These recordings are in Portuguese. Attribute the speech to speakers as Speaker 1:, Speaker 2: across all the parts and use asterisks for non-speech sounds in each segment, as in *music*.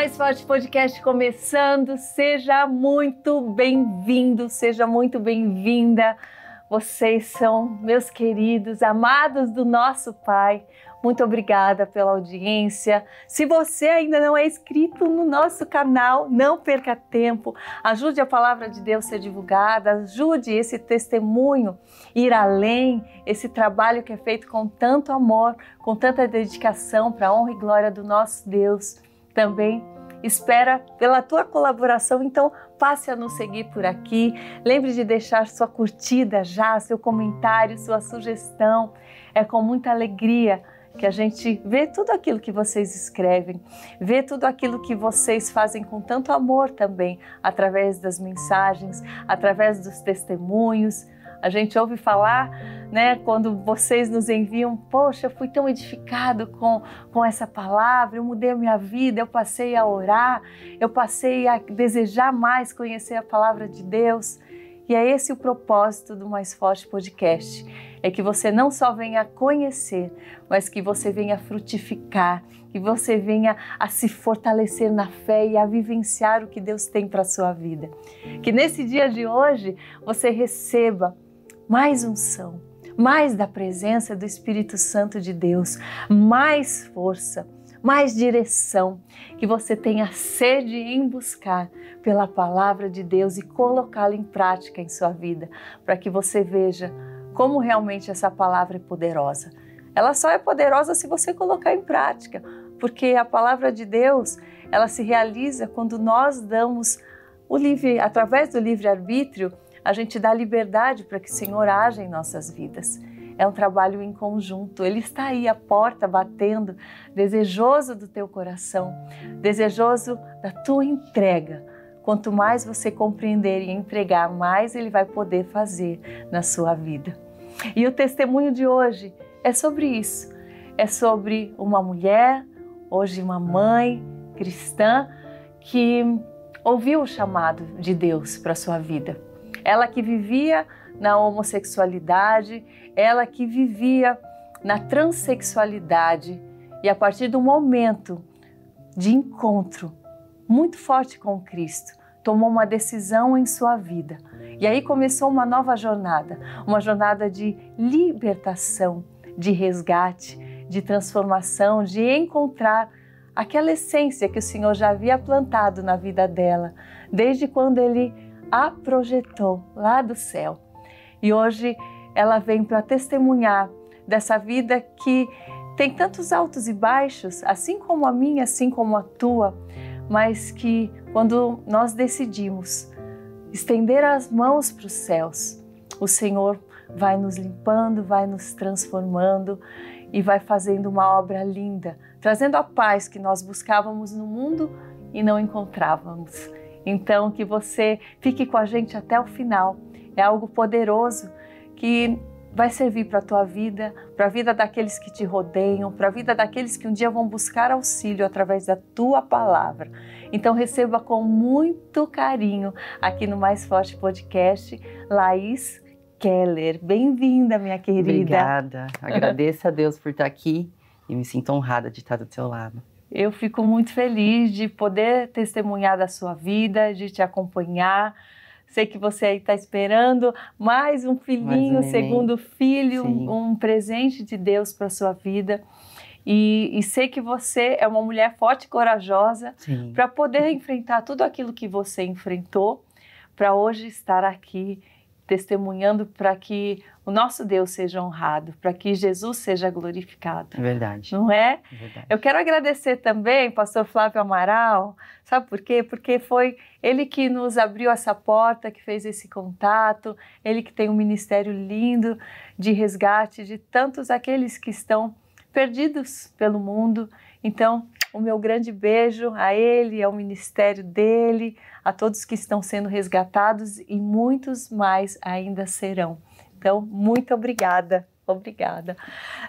Speaker 1: Mais Forte Podcast começando. Seja muito bem-vindo, seja muito bem-vinda. Vocês são meus queridos, amados do nosso Pai. Muito obrigada pela audiência. Se você ainda não é inscrito no nosso canal, não perca tempo. Ajude a palavra de Deus ser divulgada, ajude esse testemunho ir além, esse trabalho que é feito com tanto amor, com tanta dedicação para a honra e glória do nosso Deus. Também espera pela tua colaboração. Então, passe a nos seguir por aqui. Lembre de deixar sua curtida já, seu comentário, sua sugestão. É com muita alegria que a gente vê tudo aquilo que vocês escrevem, vê tudo aquilo que vocês fazem com tanto amor também, através das mensagens, através dos testemunhos. A gente ouve falar, né, quando vocês nos enviam, poxa, eu fui tão edificado com, com essa palavra, eu mudei a minha vida, eu passei a orar, eu passei a desejar mais conhecer a palavra de Deus. E é esse o propósito do Mais Forte Podcast: é que você não só venha conhecer, mas que você venha frutificar, que você venha a se fortalecer na fé e a vivenciar o que Deus tem para a sua vida. Que nesse dia de hoje você receba mais unção, mais da presença do Espírito Santo de Deus, mais força, mais direção, que você tenha sede em buscar pela palavra de Deus e colocá-la em prática em sua vida, para que você veja como realmente essa palavra é poderosa. Ela só é poderosa se você colocar em prática, porque a palavra de Deus, ela se realiza quando nós damos o livre através do livre arbítrio a gente dá liberdade para que o Senhor haja em nossas vidas. É um trabalho em conjunto. Ele está aí à porta batendo, desejoso do teu coração, desejoso da tua entrega. Quanto mais você compreender e entregar, mais ele vai poder fazer na sua vida. E o testemunho de hoje é sobre isso. É sobre uma mulher, hoje uma mãe cristã, que ouviu o chamado de Deus para sua vida ela que vivia na homossexualidade, ela que vivia na transexualidade. E a partir do momento de encontro muito forte com Cristo, tomou uma decisão em sua vida. E aí começou uma nova jornada, uma jornada de libertação, de resgate, de transformação, de encontrar aquela essência que o Senhor já havia plantado na vida dela, desde quando ele a projetou lá do céu. E hoje ela vem para testemunhar dessa vida que tem tantos altos e baixos, assim como a minha, assim como a tua, mas que quando nós decidimos estender as mãos para os céus, o Senhor vai nos limpando, vai nos transformando e vai fazendo uma obra linda, trazendo a paz que nós buscávamos no mundo e não encontrávamos. Então, que você fique com a gente até o final. É algo poderoso que vai servir para a tua vida, para a vida daqueles que te rodeiam, para a vida daqueles que um dia vão buscar auxílio através da tua palavra. Então receba com muito carinho aqui no Mais Forte Podcast, Laís
Speaker 2: Keller. Bem-vinda, minha querida. Obrigada. Agradeço a Deus por estar aqui e me sinto honrada de estar do teu lado.
Speaker 1: Eu fico muito feliz de poder testemunhar da sua vida, de te acompanhar. Sei que você aí está esperando mais um filhinho, mais um segundo filho, um, um, presente de Deus para sua vida. E, e, sei que você é uma mulher forte e corajosa para poder enfrentar tudo aquilo que você enfrentou, para hoje estar aqui testemunhando para que o nosso Deus seja honrado, para que Jesus seja glorificado. Verdade. Não é? Verdade. Eu quero agradecer também, pastor Flávio Amaral, sabe por quê? Porque foi ele que nos abriu essa porta, que fez esse contato, ele que tem um ministério lindo de resgate de tantos aqueles que estão perdidos pelo mundo. Então, o meu grande beijo a ele, ao ministério dele, a todos que estão sendo resgatados e muitos mais ainda serão. Então, muito obrigada. Obrigada.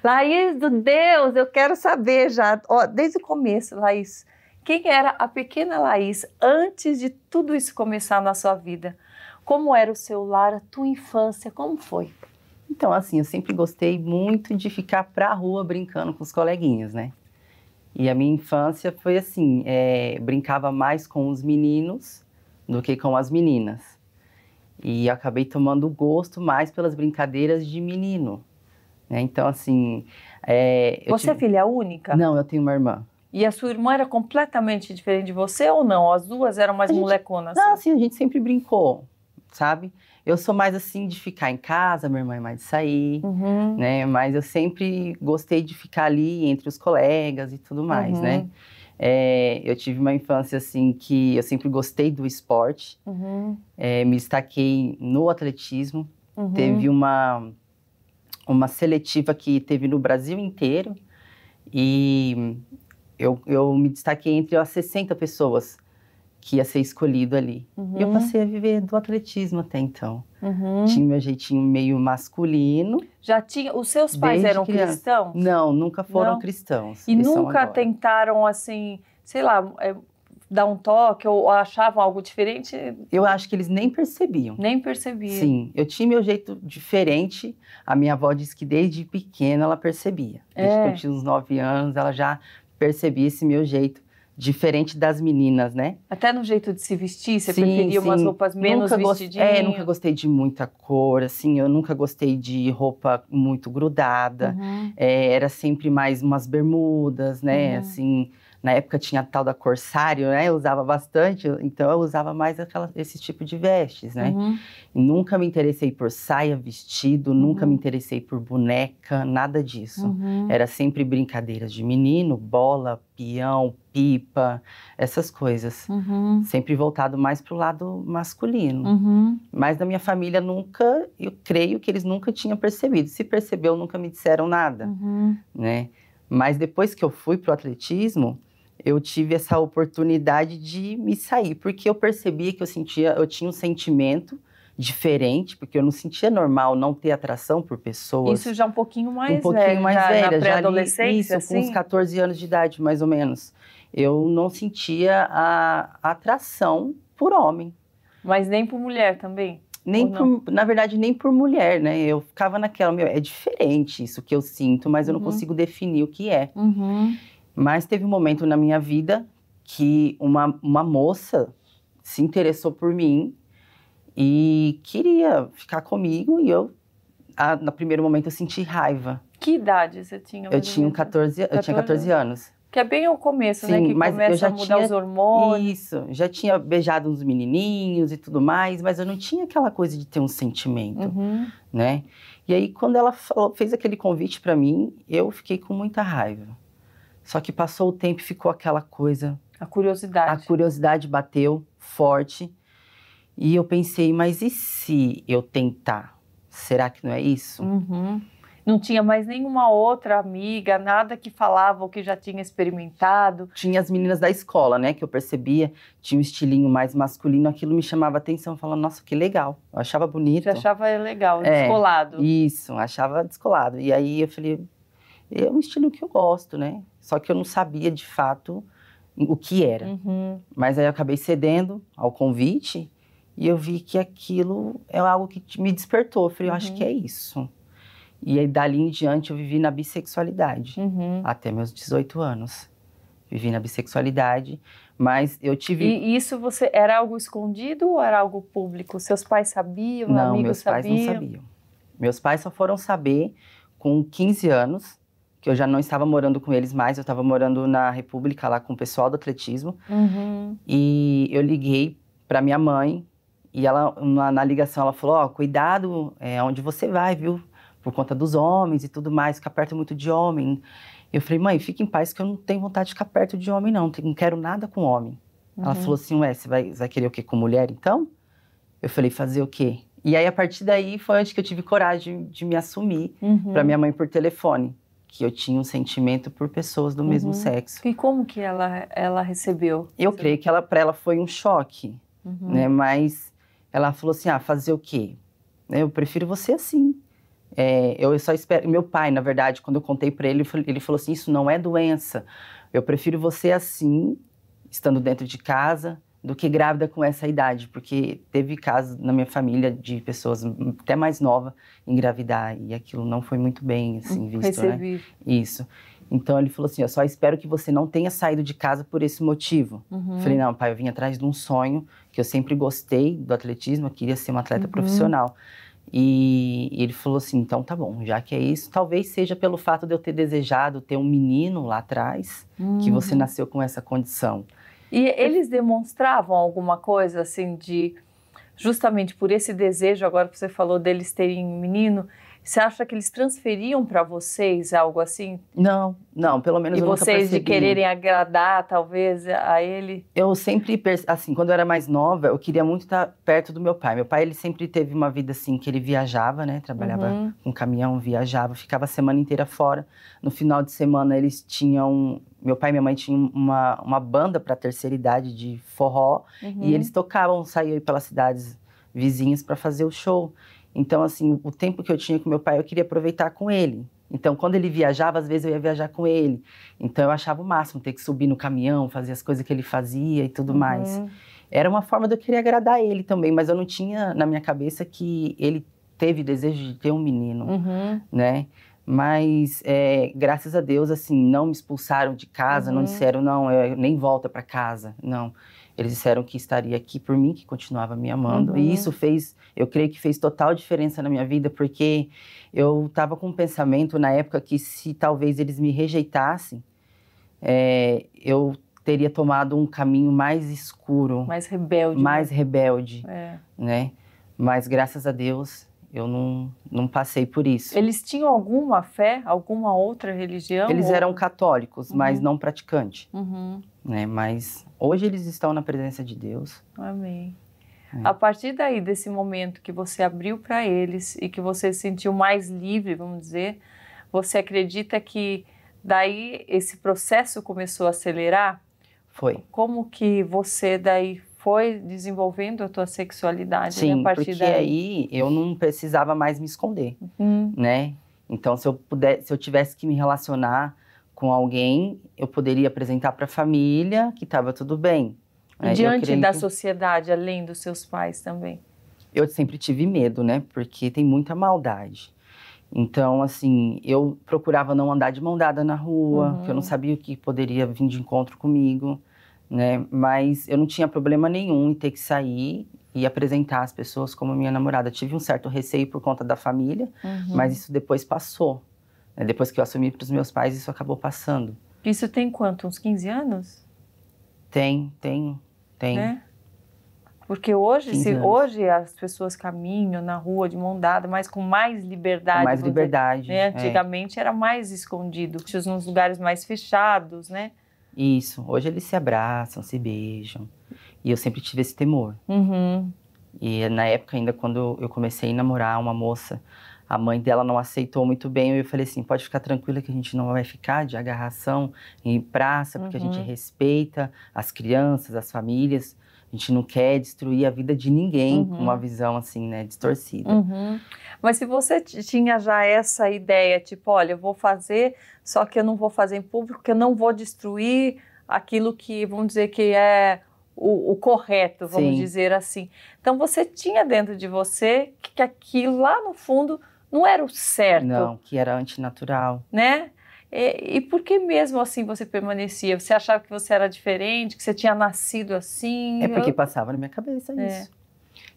Speaker 1: Laís do Deus, eu quero saber já, ó, desde o começo, Laís, quem era a pequena Laís antes de tudo isso começar na sua vida? Como era o seu lar, a
Speaker 2: tua infância, como foi? Então, assim, eu sempre gostei muito de ficar pra rua brincando com os coleguinhas, né? E a minha infância foi assim, é, brincava mais com os meninos do que com as meninas. E acabei tomando gosto mais pelas brincadeiras de menino. Né? Então, assim... É, você é tive... é
Speaker 1: filha única?
Speaker 2: Não, eu tenho uma irmã.
Speaker 1: E a sua irmã era completamente diferente de você
Speaker 2: ou não? As duas eram mais a moleconas? Gente... Não, assim, a gente sempre brincou, sabe? Eu sou mais assim de ficar em casa, minha irmã é mais de sair, uhum. né? Mas eu sempre gostei de ficar ali entre os colegas e tudo mais, né. uhum. né? É, eu tive uma infância assim que eu sempre gostei do esporte, uhum. é, me destaquei no atletismo. Uhum. Teve uma, uma seletiva que teve no Brasil inteiro e eu, eu me destaquei entre as 60 pessoas que ia ser escolhido ali. Uhum. E eu uhum. passei a viver do atletismo até então. Uhum. Tinha meu jeitinho meio masculino.
Speaker 1: Já tinha. Os seus pais eram criança. cristãos?
Speaker 2: Não, nunca foram Não. cristãos. E nunca
Speaker 1: tentaram assim, sei lá. É, dar um toque ou achavam algo diferente?
Speaker 2: Eu acho que eles nem percebiam.
Speaker 1: Nem percebiam. Sim,
Speaker 2: eu tinha meu jeito diferente. A minha avó disse que desde pequena ela percebia. Desde é. que eu tinha uns nove anos, ela já percebia esse meu jeito diferente das meninas, né?
Speaker 1: Até no jeito de se vestir, você sim, preferia sim. umas roupas menos nunca é, vestidinhas? É, nunca
Speaker 2: gostei de muita cor, assim, eu nunca gostei de roupa muito grudada. Uhum. É, era sempre mais umas bermudas, né, uhum. assim, na época tinha tal da corsário, né? Eu usava bastante, então eu usava mais aquela, esse tipo de vestes, né? Uhum. Nunca me interessei por saia, vestido, uhum. nunca me interessei por boneca, nada disso. Uhum. Era sempre brincadeiras de menino, bola, peão, pipa, essas coisas. Uhum. Sempre voltado mais para o lado masculino. Uhum. Mas na minha família nunca, eu creio que eles nunca tinham percebido. Se percebeu, nunca me disseram nada, uhum. né? Mas depois que eu fui para o atletismo, eu tive essa oportunidade de me sair, porque eu percebia que eu sentia, eu tinha um sentimento diferente, porque eu não sentia normal não ter atração por pessoas. Isso já
Speaker 1: é um pouquinho mais um pouquinho velho, mais já, velha, na pré-adolescência, isso, assim? com uns 14
Speaker 2: assim? anos de idade, mais ou menos. Eu não sentia a, atração por homem.
Speaker 1: Mas nem por mulher também? nem por, na
Speaker 2: verdade nem por mulher, né? Eu ficava naquela, meu, é diferente isso que eu sinto, mas eu não uhum. consigo definir o que é.
Speaker 3: Uhum.
Speaker 2: Mas teve um momento na minha vida que uma, uma moça se interessou por mim e queria ficar comigo e eu, a, no primeiro momento, eu senti raiva.
Speaker 1: Que idade você tinha? Eu tinha
Speaker 2: 14, 14, eu tinha 14 anos.
Speaker 1: Que é bem o começo, né? Sim, né? Que mas começa eu já a mudar tinha, os
Speaker 2: hormônios. Isso, já tinha beijado uns menininhos e tudo mais, mas eu não tinha aquela coisa de ter um sentimento, uhum. né? E aí, quando ela falou, fez aquele convite para mim, eu fiquei com muita raiva. Só que passou o tempo e ficou aquela coisa. A curiosidade. A curiosidade bateu forte. E eu pensei, mas e se eu tentar? Será que não é isso? Uhum.
Speaker 1: Não tinha mais nenhuma outra amiga, nada que falava ou que já tinha
Speaker 2: experimentado. Tinha as meninas da escola, né? Que eu percebia, tinha um estilinho mais masculino, aquilo me chamava atenção. Falando, nossa, que legal. Eu achava bonito. Você achava
Speaker 1: legal, é, descolado.
Speaker 2: Isso, achava descolado. E aí eu falei, é um estilo que eu gosto, né? Só que eu não sabia de fato o que era. Uhum. Mas aí eu acabei cedendo ao convite e eu vi que aquilo é algo que me despertou. Eu falei, eu acho uhum. que é isso. E aí, dali em diante, eu vivi na bissexualidade, uhum. até meus 18 anos. Vivi na bissexualidade, mas eu tive. E
Speaker 1: isso você era algo escondido ou era algo público? Seus pais sabiam? Não, meus pais
Speaker 2: sabiam? não sabiam. Meus pais só foram saber com 15 anos, que eu já não estava morando com eles mais, eu estava morando na República lá com o pessoal do atletismo.
Speaker 3: Uhum.
Speaker 2: E eu liguei para minha mãe e ela na, na ligação ela falou: "Ó, oh, cuidado é onde você vai, viu? Por conta dos homens e tudo mais, fica perto muito de homem". Eu falei: "Mãe, fique em paz que eu não tenho vontade de ficar perto de homem não, não quero nada com homem". Uhum. Ela falou assim: "Ué, você vai, vai querer o quê com mulher então?" Eu falei: "Fazer o quê?" E aí, a partir daí, foi onde que eu tive coragem de, de me assumir uhum. para minha mãe por telefone que eu tinha um sentimento por pessoas do uhum. mesmo sexo. E como que ela, ela recebeu? Eu creio que ela para ela foi um choque, uhum. né? Mas ela falou assim, ah, fazer o quê? Né? Eu prefiro você assim. É, eu só espero. Meu pai, na verdade, quando eu contei para ele, ele falou assim: isso não é doença. Eu prefiro você assim, estando dentro de casa, do que grávida com essa idade, porque teve casos na minha família de pessoas até mais nova engravidar e aquilo não foi muito bem assim hum, visto, né? Recebi. né? Isso. Então ele falou assim: "Eu só espero que você não tenha saído de casa por esse motivo". Uhum. Falei: "Não, pai, eu vim atrás de um sonho que eu sempre gostei do atletismo, eu queria ser uma atleta uhum. profissional". E ele falou assim: então tá bom, já que é isso, talvez seja pelo fato de eu ter desejado ter um menino lá atrás, uhum. que você nasceu com essa condição. E eles
Speaker 1: demonstravam alguma coisa assim de justamente por esse desejo agora que você falou deles terem um menino, você acha que eles transferiam para vocês algo assim?
Speaker 2: Não, não, pelo menos e eu nunca percebi. vocês de quererem
Speaker 1: agradar, talvez, a ele?
Speaker 2: Eu sempre, assim, quando eu era mais nova, eu queria muito estar perto do meu pai. Meu pai, ele sempre teve uma vida assim, que ele viajava, né? Trabalhava uhum. com caminhão, viajava, ficava a semana inteira fora. No final de semana, eles tinham... Meu pai e minha mãe tinham uma, uma banda para terceira idade de forró. Uhum. E eles tocavam, saíam pelas cidades vizinhas para fazer o show. Então, assim, o tempo que eu tinha com meu pai, eu queria aproveitar com ele. Então, quando ele viajava, às vezes eu ia viajar com ele. Então, eu achava o máximo ter que subir no caminhão, fazer as coisas que ele fazia e tudo uhum. mais. Era uma forma de eu querer agradar ele também, mas eu não tinha na minha cabeça que ele teve desejo de ter um menino, uhum. né? Mas, é, graças a Deus, assim, não me expulsaram de casa, uhum. não disseram, não, eu nem volta para casa, não. Não eles disseram que estaria aqui por mim, que continuava me amando. Uhum. E isso fez, eu creio que fez total diferença na minha vida, porque eu estava com um pensamento na época que se talvez eles me rejeitassem, é, eu teria tomado um caminho mais escuro, mais rebelde, mais né? rebelde, é. né? Mas graças a Deus eu não, não passei por isso. Eles
Speaker 1: tinham alguma fé, alguma outra religião? Eles ou... eram
Speaker 2: católicos, uhum. mas não praticantes. Uhum né? Mas hoje eles estão na presença de Deus. Amém. É. A
Speaker 1: partir daí desse momento que você abriu para eles e que você se sentiu mais livre, vamos dizer, você acredita que daí esse processo começou a acelerar? Foi. Como que você daí foi desenvolvendo a tua sexualidade Sim, né, a partir porque aí
Speaker 2: eu não precisava mais me esconder, uhum. né? Então se eu puder, se eu tivesse que me relacionar com alguém, eu poderia apresentar para a família que estava tudo bem. E é, né? diante da
Speaker 1: sociedade, além dos seus pais também?
Speaker 2: Eu sempre tive medo, né? Porque tem muita maldade. Então, assim, eu procurava não andar de mão dada na rua, uhum. porque eu não uhum. sabia o que poderia vir de encontro comigo, né? Mas eu não tinha problema nenhum em ter que sair e apresentar as pessoas como minha namorada. Tive um certo receio por conta da família, uhum. mas isso depois passou. Né, depois que eu assumi para os meus pais, isso acabou passando.
Speaker 1: Isso tem quanto? Uns 15 anos?
Speaker 2: Tem, tem, tem. Né?
Speaker 1: Porque hoje, se, anos. hoje as pessoas caminham na rua de mão dada, mas com mais liberdade. Com mais liberdade. Dizer, né? É. Antigamente é. era mais escondido, tinha nos lugares mais fechados, né?
Speaker 2: Isso. Hoje eles se abraçam, se beijam. E eu sempre tive esse temor.
Speaker 3: Uhum.
Speaker 2: E na época, ainda quando eu comecei a namorar uma moça, a mãe dela não aceitou muito bem. Eu falei assim: pode ficar tranquila que a gente não vai ficar de agarração em praça, porque uhum. a gente uhum. respeita as crianças, as famílias. A gente não quer destruir a vida de ninguém uhum. com uma uhum. visão assim, né, distorcida. Uhum.
Speaker 1: Mas se você tinha já essa ideia, tipo, olha, eu vou fazer, só que eu não vou fazer em público, que eu não vou destruir aquilo que, vamos dizer, que é o, o correto, vamos Sim. dizer assim. Então você tinha dentro de você que, que aquilo lá no fundo não era o certo. Não,
Speaker 2: que era antinatural.
Speaker 1: Né? E, e, por que mesmo assim você permanecia? Você achava que você era diferente, que você tinha nascido assim?
Speaker 3: É porque eu...
Speaker 2: passava na minha cabeça é. isso.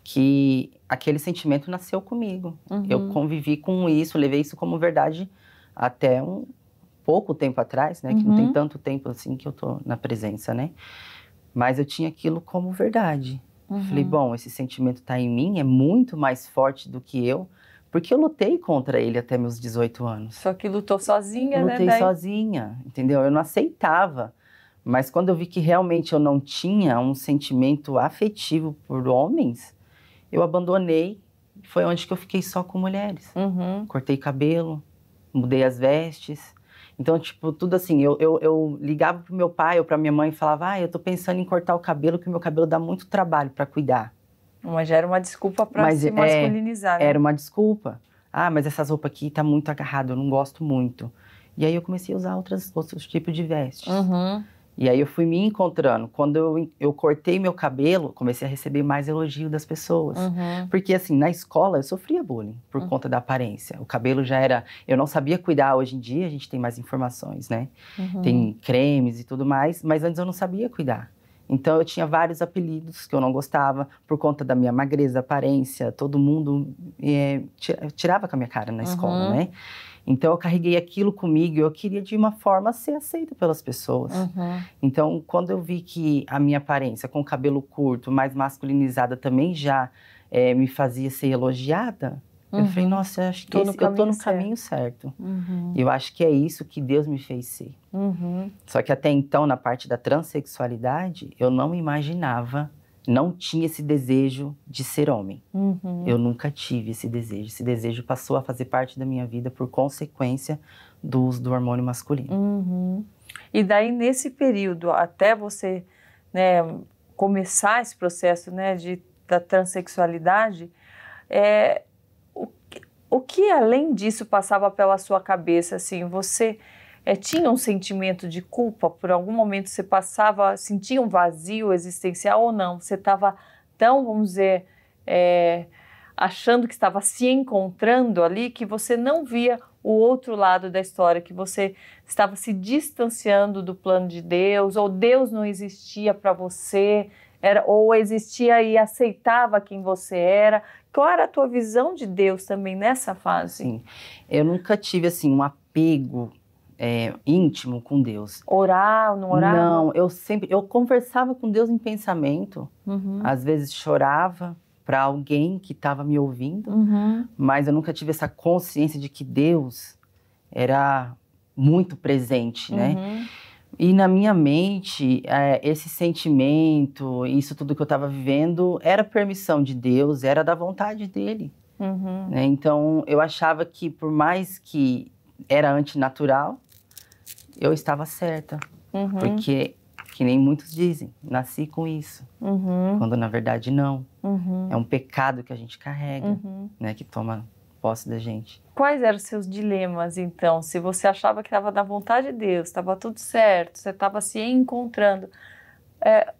Speaker 2: Que aquele sentimento nasceu comigo. Uhum. Eu convivi com isso, levei isso como verdade até um pouco tempo atrás, né? Que não tem uhum. tanto tempo assim que eu tô na presença, né? Mas eu tinha aquilo como verdade. Uhum. Falei, bom, esse sentimento tá em mim, é muito mais forte do que eu porque eu lutei contra ele até meus 18 anos. Só que
Speaker 1: lutou sozinha, eu né? Lutei daí? sozinha,
Speaker 2: entendeu? Eu não aceitava. Mas quando eu vi que realmente eu não tinha um sentimento afetivo por homens, eu abandonei. Foi onde que eu fiquei só com mulheres. Uhum. Cortei cabelo, mudei as vestes. Então, tipo, tudo assim, eu, eu, eu ligava pro meu pai ou pra minha mãe e falava, ah, eu tô pensando em cortar o cabelo, que meu cabelo dá muito trabalho para cuidar.
Speaker 1: Mas já era uma desculpa para se é, masculinizar. É, né? Era uma
Speaker 2: desculpa. Ah, mas essas roupas aqui tá muito agarrada, eu não gosto muito. E aí eu comecei a usar outras, outros tipos de vestes. Uhum. E aí eu fui me encontrando. Quando eu, eu cortei meu cabelo, comecei a receber mais elogio das pessoas. Uhum. Porque assim, na escola eu sofria bullying por uhum. conta da aparência. O cabelo já era... Eu não sabia cuidar. Hoje em dia a gente tem mais informações, né? Uhum. Tem cremes e tudo mais, mas antes eu não sabia cuidar. Então eu tinha vários apelidos que eu não gostava por conta da minha magreza, aparência. Todo mundo é, tirava com a minha cara na uhum. escola, né? Então eu carreguei aquilo comigo. Eu queria de uma forma ser aceita pelas pessoas. Uhum. Então quando eu vi que a minha aparência, com cabelo curto, mais masculinizada, também já é, me fazia ser elogiada, Uhum. Eu falei, uhum. nossa, eu acho que esse, eu estou no caminho certo. Uhum. Eu acho que é isso que Deus me fez ser. Uhum. Só que até então, na parte da transexualidade, eu não imaginava, não tinha esse desejo de ser homem.
Speaker 3: Uhum. Eu
Speaker 2: nunca tive esse desejo. Esse desejo passou a fazer parte da minha vida por consequência do uso do hormônio masculino. Uhum.
Speaker 1: E daí, nesse período, até você né, começar esse processo né, de, da transexualidade, é, o que além disso passava pela sua cabeça? Assim, você é, tinha um sentimento de culpa? Por algum momento você passava, sentia um vazio existencial ou não? Você estava tão, vamos dizer, é, achando que estava se encontrando ali que você não via o outro lado da história, que você estava se distanciando do plano de Deus, ou Deus não existia para você, era, ou existia e aceitava quem você era. Qual era a tua visão de Deus
Speaker 2: também nessa fase? Sim, eu nunca tive assim um apego é, íntimo com Deus.
Speaker 1: Orar ou não orar? Não,
Speaker 2: eu sempre eu conversava com Deus em pensamento. Uhum. Às vezes chorava para alguém que estava me ouvindo, uhum. mas eu nunca tive essa consciência de que Deus era muito presente, né? Uhum. E na minha mente, é, esse sentimento, isso tudo que eu estava vivendo, era permissão de Deus, era da vontade dele.
Speaker 3: Uhum. Né?
Speaker 2: Então, eu achava que, por mais que era antinatural, eu estava certa.
Speaker 3: Uhum. Porque,
Speaker 2: que nem muitos dizem, nasci com isso.
Speaker 3: Uhum. Quando,
Speaker 2: na verdade, não.
Speaker 3: Uhum. É um
Speaker 2: pecado que a gente carrega, uhum. né? que toma da gente.
Speaker 1: Quais eram os seus dilemas, então? Se você achava que estava na vontade de Deus, estava tudo certo, você estava se encontrando, é,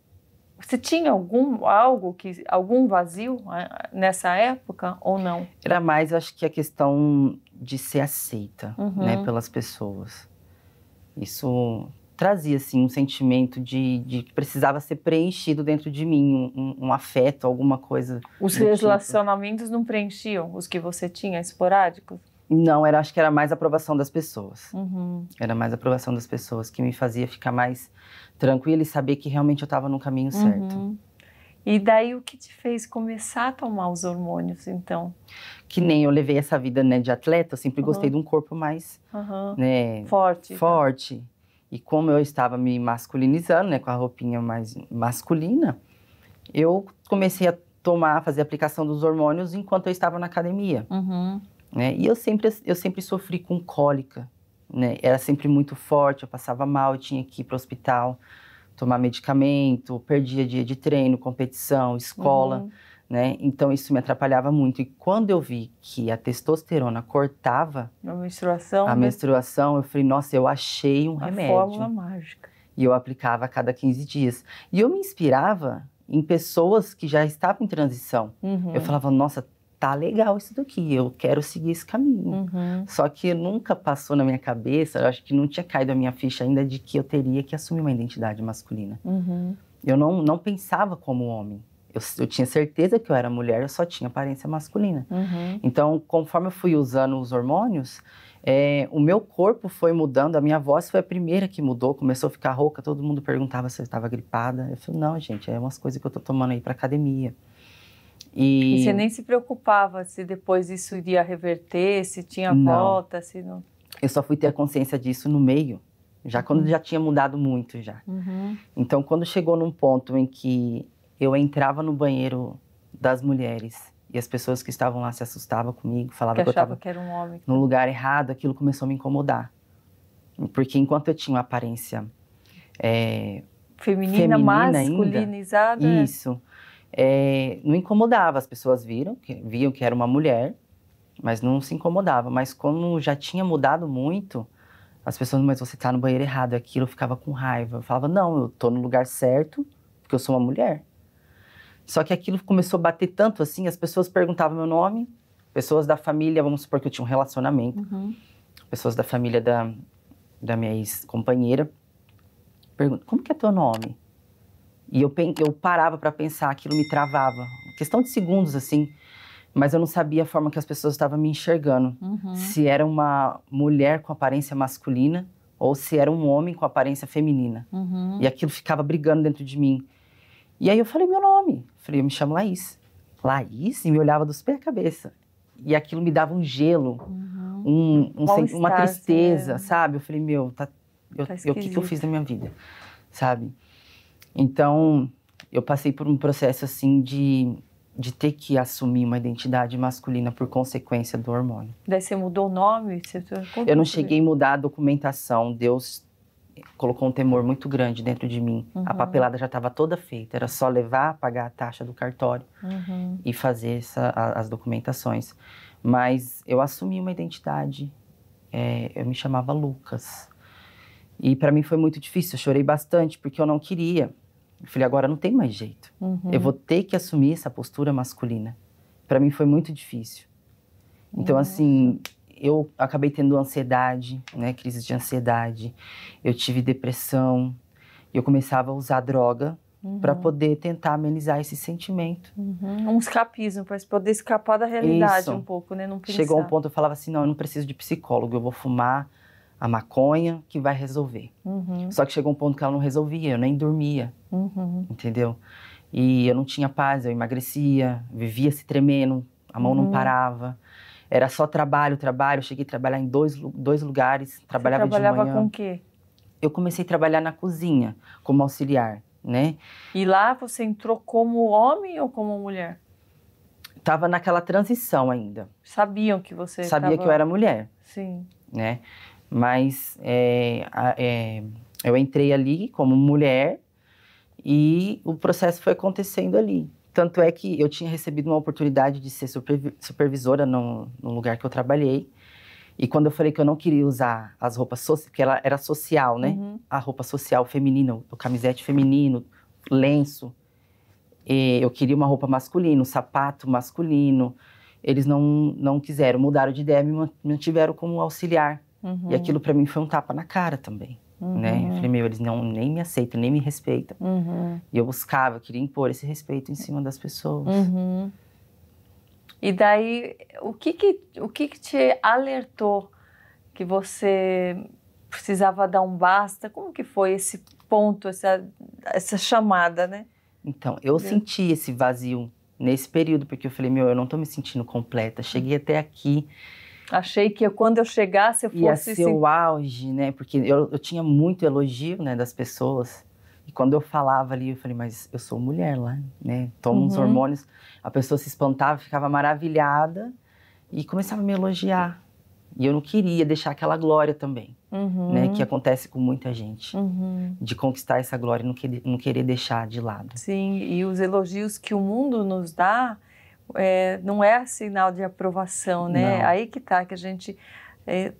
Speaker 1: você tinha algum algo que algum vazio é, nessa época ou não?
Speaker 2: Era mais, eu acho que a questão de ser aceita, né, uhum. né, pelas pessoas. Isso trazia assim um sentimento de, de, que precisava ser preenchido dentro de mim um, um afeto alguma coisa os tipo.
Speaker 1: relacionamentos tipo. não preenchiam os que você
Speaker 2: tinha esporádicos não era acho que era mais aprovação das pessoas uhum. era mais aprovação das pessoas que me fazia ficar mais tranquila e saber que realmente eu estava no caminho uhum. certo
Speaker 3: uhum.
Speaker 1: E daí o que te fez começar a tomar os hormônios, então?
Speaker 2: Que nem eu levei essa vida né, de atleta, eu sempre uhum. gostei de um corpo mais uhum. né, forte. Né? Forte. E como eu estava me masculinizando, né, com a roupinha mais masculina, eu comecei a tomar, fazer aplicação dos hormônios enquanto eu estava na academia. Uhum. Né? E eu sempre, eu sempre sofri com cólica, né? Era sempre muito forte, eu passava mal, eu tinha que ir para o hospital, tomar medicamento, perdia dia de treino, competição, escola. Uhum né? Então isso me atrapalhava muito. E quando eu vi que a testosterona cortava
Speaker 1: a menstruação, a né?
Speaker 2: menstruação, eu falei, nossa, eu achei um a remédio. Fórmula
Speaker 1: mágica.
Speaker 2: E eu aplicava a cada 15 dias. E eu me inspirava em pessoas que já estavam em transição. Uhum. Eu falava, nossa, tá legal isso daqui, eu quero seguir esse caminho. Uhum. Só que nunca passou na minha cabeça, eu acho que não tinha caído a minha ficha ainda de que eu teria que assumir uma identidade masculina. Uhum. Eu não, não pensava como homem eu, eu, tinha certeza que eu era mulher, eu só tinha aparência masculina. Uhum. Então, conforme eu fui usando os hormônios, é, o meu corpo foi mudando, a minha voz foi a primeira que mudou, começou a ficar rouca, todo mundo perguntava se eu estava gripada. Eu falei, não, gente, é umas coisas que eu estou tomando aí para academia. E... e... você nem
Speaker 1: se preocupava se depois isso iria reverter, se tinha volta, se não...
Speaker 2: Eu só fui ter a consciência disso no meio, já quando uhum. já tinha mudado muito já. Uhum. Então, quando chegou num ponto em que eu entrava no banheiro das mulheres e as pessoas que estavam lá se assustavam comigo, falavam que, que eu estava um no lugar errado, aquilo começou a me incomodar. Porque enquanto eu tinha uma aparência é, feminina, feminina masculinizada. Ainda, isso. É, não incomodava, as pessoas viram, que, viam que era uma mulher, mas não se incomodava. Mas como já tinha mudado muito, as pessoas, mas você está no banheiro errado, aquilo ficava com raiva. Eu falava, não, eu estou no lugar certo, porque eu sou uma mulher. Só que aquilo começou a bater tanto assim, as pessoas perguntavam meu nome, pessoas da família, vamos supor que eu tinha um relacionamento, uhum. pessoas da família da, da minha ex-companheira, perguntam, como que é teu nome? E eu, eu parava para pensar, aquilo me travava. Questão de segundos, assim. Mas eu não sabia a forma que as pessoas estavam me enxergando.
Speaker 3: Uhum. Se
Speaker 2: era uma mulher com aparência masculina ou se era um homem com aparência feminina. Uhum. E aquilo ficava brigando dentro de mim. E aí eu falei meu nome. Falei, eu me chamo Laís. Laís? E me olhava dos pés cabeça. E aquilo me dava um gelo, uhum. um, um uma tristeza, é. sabe? Eu falei, meu, tá, eu, tá eu, o que, que eu fiz na minha vida, sabe? Então, eu passei por um processo assim de, de ter que assumir uma identidade masculina por consequência do hormônio.
Speaker 1: Daí você mudou o nome? Você... Eu não cheguei a
Speaker 2: mudar a documentação. Deus colocou um temor muito grande dentro de mim. Uhum. A papelada já estava toda feita, era só levar, pagar a taxa do cartório uhum. e fazer essa, a, as documentações. Mas eu assumi uma identidade, é, eu me chamava Lucas. E para mim foi muito difícil, eu chorei bastante porque eu não queria. Eu falei, agora não tem mais jeito. Uhum. Eu vou ter que assumir essa postura masculina. Para mim foi muito difícil. Então, assim, eu acabei tendo ansiedade, né, crises de ansiedade. Eu tive depressão. Eu começava a usar droga uhum. para poder tentar amenizar esse sentimento.
Speaker 1: Uhum. Um escapismo para poder escapar da realidade Isso. um pouco, né? Não
Speaker 3: Chegou um ponto
Speaker 2: eu falava assim, não, eu não preciso de psicólogo, eu vou fumar a maconha que vai resolver.
Speaker 3: Uhum. Só
Speaker 2: que chegou um ponto que ela não resolvia, eu nem dormia, uhum. entendeu? E eu não tinha paz, eu emagrecia, vivia se tremendo, a mão não uhum. parava. Era só trabalho, trabalho. cheguei a trabalhar em dois, dois lugares. Trabalhava, Você trabalhava de manhã. com o quê? Eu comecei a trabalhar na cozinha, como auxiliar, né?
Speaker 1: E lá você entrou como homem ou como mulher?
Speaker 2: Tava naquela transição ainda.
Speaker 1: Sabiam que você Sabia tava... que eu era mulher. Sim.
Speaker 2: Né? Mas é, é, eu entrei ali como mulher e o processo foi acontecendo ali. Tanto é que eu tinha recebido uma oportunidade de ser supervisora num, lugar que eu trabalhei. E quando eu falei que eu não queria usar as roupas sociais, porque ela era social, né? Uhum. A roupa social feminina, o camisete feminino, lenço. E eu queria uma roupa masculina, um sapato masculino. Eles não, não quiseram, mudaram de ideia, me mantiveram como auxiliar. Uhum. E aquilo para mim foi um tapa na cara também.
Speaker 3: Né? Uhum. Né? Eu falei,
Speaker 2: meu, eles não, nem me aceitam, nem me respeitam.
Speaker 3: Uhum.
Speaker 2: E eu buscava, queria impor esse respeito em cima das pessoas. Uhum.
Speaker 1: E daí, o que que, o que que te alertou que você precisava dar um basta? Como que foi esse ponto, essa, essa chamada, né?
Speaker 2: Então, eu senti esse vazio nesse período, porque eu falei, meu, eu não tô me sentindo completa. Cheguei uhum. até aqui,
Speaker 1: Achei que quando eu chegasse eu fosse... Ia ser se... Assim. o
Speaker 2: auge, né? Porque eu, eu tinha muito elogio né, das pessoas. E quando eu falava ali, eu falei, mas eu sou mulher lá, né? Tomo uhum. uns hormônios. A pessoa se espantava, ficava maravilhada e começava a me elogiar. E eu não queria deixar aquela glória também,
Speaker 3: uhum. né? Que
Speaker 2: acontece com muita gente. Uhum. De conquistar essa glória e não, que, não querer deixar de lado. Sim, e
Speaker 1: os elogios que o mundo nos dá é, não é sinal de aprovação, né? Não. Aí que tá, que a gente é,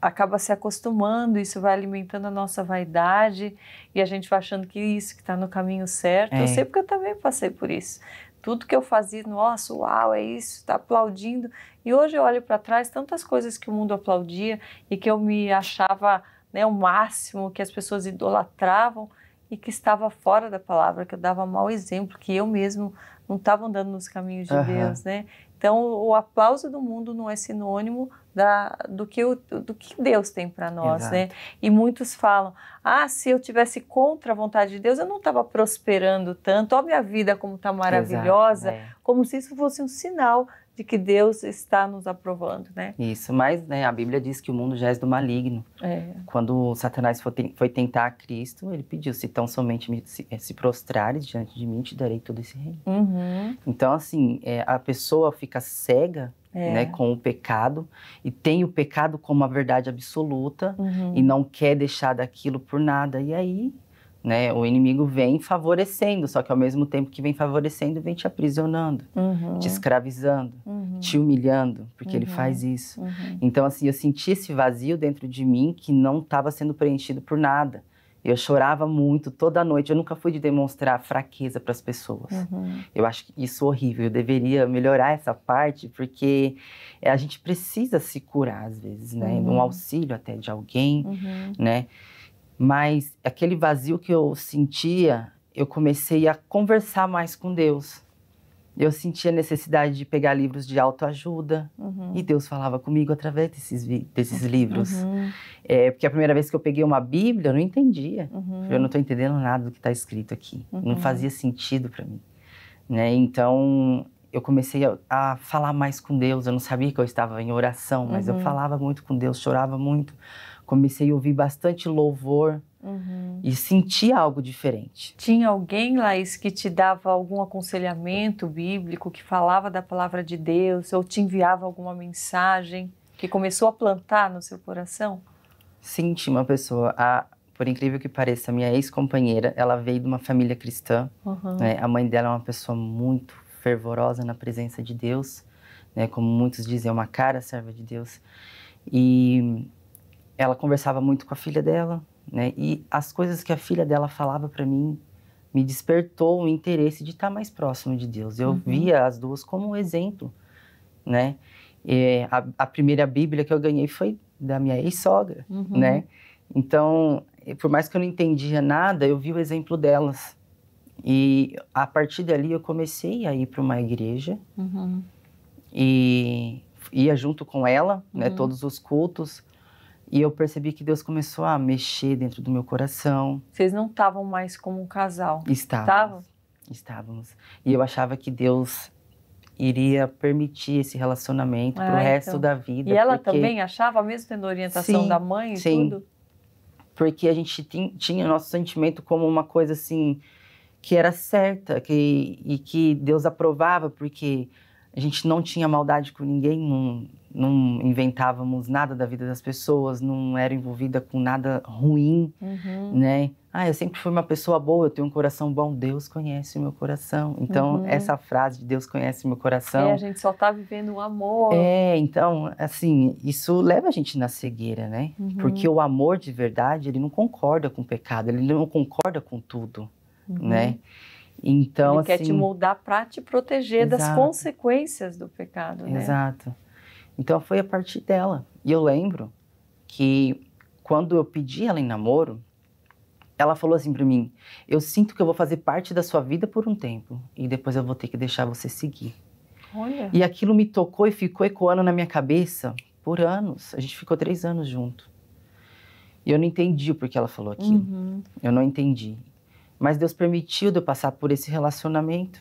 Speaker 1: acaba se acostumando, isso vai alimentando a nossa vaidade e a gente vai achando que isso que está no caminho certo. É. Eu sei porque eu também passei por isso. Tudo que eu fazia, nossa, uau, é isso, está aplaudindo. E hoje eu olho para trás, tantas coisas que o mundo aplaudia e que eu me achava né, o máximo, que as pessoas idolatravam, e que estava fora da palavra, que eu dava mau exemplo, que eu mesmo não estava andando nos caminhos de uhum. Deus, né? Então, o aplauso do mundo não é sinônimo da, do, que o, do que Deus tem para nós, né? Exato. né? E muitos falam: ah, se eu tivesse contra a vontade de Deus, eu não estava prosperando tanto. Olha minha vida como está maravilhosa, Exato, é. como se isso fosse um sinal de que Deus está nos aprovando, né?
Speaker 2: Isso, mas né, a Bíblia diz que o mundo já é do maligno. É. Quando Satanás foi tentar Cristo, ele pediu, se tão somente me, se, eh, se prostrares diante de mim, te darei todo esse reino.
Speaker 3: Uhum.
Speaker 2: Então, assim, é, a pessoa fica cega é. Né, com o pecado e tem o pecado como a verdade absoluta uhum. e não quer deixar daquilo por nada. E aí né? O inimigo vem favorecendo, só que ao mesmo tempo que vem favorecendo, vem te aprisionando, uhum. te escravizando, uhum. te humilhando, porque uhum. ele faz isso. Uhum. Então, assim, eu senti esse vazio dentro de mim que não estava sendo preenchido por nada. Eu chorava muito toda noite. Eu nunca fui de demonstrar fraqueza para as pessoas. Uhum. Eu acho isso é horrível. Eu deveria melhorar essa parte, porque a gente precisa se curar às vezes, né? Um uhum. auxílio até de alguém, né? Mas aquele vazio que eu sentia, eu comecei a conversar mais com Deus. Eu sentia necessidade de pegar livros de autoajuda uhum. e Deus falava comigo através desses, desses livros. Uhum. É, porque a primeira vez que eu peguei uma Bíblia, eu não entendia. Uhum. Eu não estou entendendo nada do que está escrito aqui. Não uhum. fazia sentido para mim. Né? Então, eu comecei a, a, falar mais com Deus. Eu não sabia que eu estava em oração, mas eu uhum. falava muito com Deus, chorava muito comecei a ouvir bastante louvor uhum. e senti algo diferente.
Speaker 1: Tinha alguém, Laís, que te dava algum aconselhamento bíblico, que falava da palavra de Deus ou te enviava alguma mensagem que começou a plantar no seu coração?
Speaker 2: Sim, tinha uma pessoa. A, por incrível que pareça, minha ex-companheira, ela veio de uma família cristã. Uhum. Né? A mãe dela é uma pessoa muito fervorosa na presença de Deus, né? como muitos dizem, é uma cara serva de Deus. E ela conversava muito com a filha dela, né? E as coisas que a filha dela falava para mim me despertou o interesse de estar tá mais próximo de Deus. Eu uhum. via as duas como um exemplo, né? E a, a, primeira Bíblia que eu ganhei foi da minha ex-sogra, uhum. né? Então, por mais que eu não entendia nada, eu vi o exemplo delas. E a partir dali eu comecei a ir para uma igreja uhum. e ia junto com ela, né? Uhum. Todos os cultos e eu percebi que Deus começou a mexer dentro do meu coração.
Speaker 1: Vocês não estavam mais como um casal? Estávamos.
Speaker 2: Estávamos. E eu achava que Deus iria permitir esse relacionamento ah, pro então. resto da vida. E ela porque... também
Speaker 1: achava, mesmo tendo orientação sim, da mãe e sim. tudo?
Speaker 2: Porque a gente tinha nosso sentimento como uma coisa assim que era certa que, e que Deus aprovava, porque a gente não tinha maldade com ninguém, não, não inventávamos nada da vida das pessoas, não era envolvida com nada ruim,
Speaker 3: uhum. né?
Speaker 2: Ah, eu sempre fui uma pessoa boa, eu tenho um coração bom, Deus conhece o meu coração. Então, uhum. essa frase de Deus conhece o meu coração. É, a gente
Speaker 1: só está vivendo o um amor. É,
Speaker 2: então, assim, isso leva a gente na cegueira, né? Uhum. Porque o amor de verdade, ele não concorda com o pecado, ele não concorda com tudo, uhum. né? Então, ele assim, quer te assim, moldar
Speaker 1: para te proteger exato. das consequências do pecado, né?
Speaker 2: Exato. Então foi a partir dela. E eu lembro que quando eu pedi ela em namoro, ela falou assim para mim: "Eu sinto que eu vou fazer parte da sua vida por um tempo e depois eu vou ter que deixar você seguir". Olha. E aquilo me tocou e ficou ecoando na minha cabeça por anos. A gente ficou três anos junto. E eu não entendi o porquê ela falou aquilo. Uhum. Eu não entendi. Mas Deus permitiu de eu passar por esse relacionamento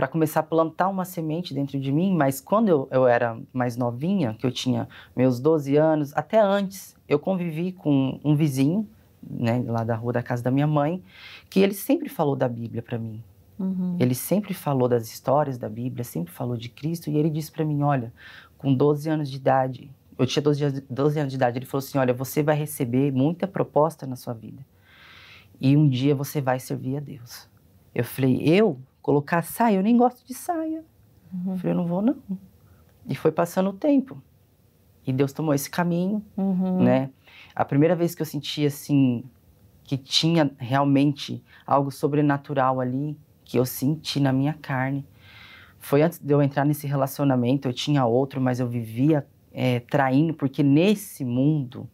Speaker 2: para começar a plantar uma semente dentro de mim, mas quando eu, eu era mais novinha, que eu tinha meus 12 anos, até antes, eu convivi com um vizinho, né, lá da rua da casa da minha mãe, que ele sempre falou da Bíblia para mim. Uhum. Ele sempre falou das histórias da Bíblia, sempre falou de Cristo, e ele disse para mim: Olha, com 12 anos de idade, eu tinha 12, 12 anos de idade, ele falou assim: Olha, você vai receber muita proposta na sua vida, e um dia você vai servir a Deus. Eu falei: Eu? colocar saia. Eu nem gosto de saia. Uhum. Eu falei, eu não vou, não. E foi passando o tempo. E Deus tomou esse caminho,
Speaker 3: uhum. né?
Speaker 2: A primeira vez que eu senti, assim, que tinha realmente algo sobrenatural ali, que eu senti na minha carne, foi antes de eu entrar nesse relacionamento. Eu tinha outro, mas eu vivia é, traindo, porque nesse mundo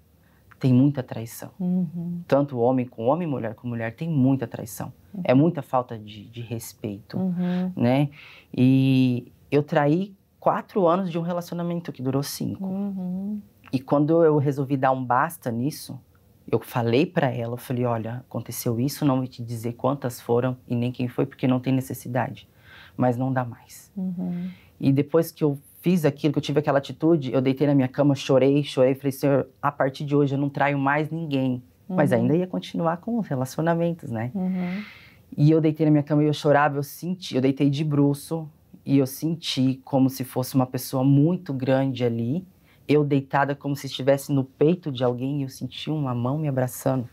Speaker 2: tem muita traição.
Speaker 3: Uhum.
Speaker 2: Tanto homem com homem, mulher com mulher, tem muita traição. É muita falta de, de respeito, uhum. né? E eu traí quatro anos de um relacionamento que durou cinco.
Speaker 3: Uhum.
Speaker 2: E quando eu resolvi dar um basta nisso, eu falei para ela, eu falei, olha, aconteceu isso, não vou te dizer quantas foram e nem quem foi, porque não tem necessidade. Mas não dá mais. Uhum. E depois que eu fiz aquilo, que eu tive aquela atitude, eu deitei na minha cama, chorei, chorei, falei, senhor, a partir de hoje eu não traio mais ninguém. Uhum. Mas ainda ia continuar com os relacionamentos, né? Uhum. E eu deitei na minha cama e eu chorava, eu senti, eu deitei de bruço e eu senti como se fosse uma pessoa muito grande ali, eu deitada como se estivesse no peito de alguém e eu senti uma mão me abraçando.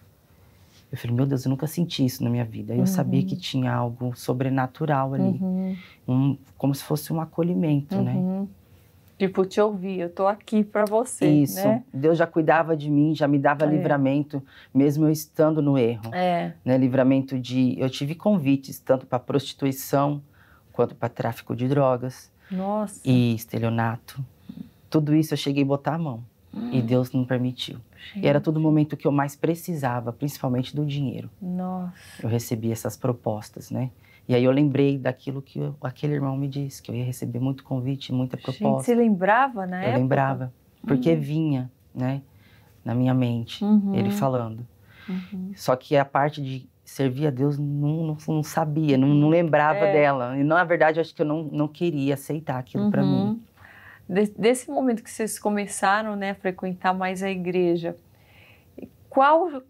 Speaker 2: Eu falei, meu Deus, eu nunca senti isso na minha vida. Eu uhum. sabia que tinha algo sobrenatural ali, uhum. um, como se fosse um acolhimento, né? uhum.
Speaker 1: né? Tipo, te ouvir,
Speaker 2: eu tô aqui para você. Isso. Né? Deus já cuidava de mim, já me dava é. livramento, mesmo eu estando no erro. É. Né? Livramento de. Eu tive convites tanto para prostituição quanto para tráfico de drogas. Nossa. E estelionato. Tudo isso eu cheguei a botar a mão. Hum. E Deus não permitiu. Gente. E era todo momento que eu mais precisava, principalmente do dinheiro. Nossa. Eu recebia essas propostas, né? E aí eu lembrei daquilo que eu, aquele irmão me disse, que eu ia receber muito convite, muita proposta. Gente, você
Speaker 1: lembrava, né? Eu época?
Speaker 2: lembrava, porque uhum. vinha, né, na minha mente, uhum. ele falando. Uhum. Só que a parte de servir a Deus não, não, não sabia, não, não lembrava é. dela. E na verdade, acho que eu não, não queria aceitar aquilo para uhum. mim. desse
Speaker 1: momento que vocês começaram, né, a frequentar mais a igreja, qual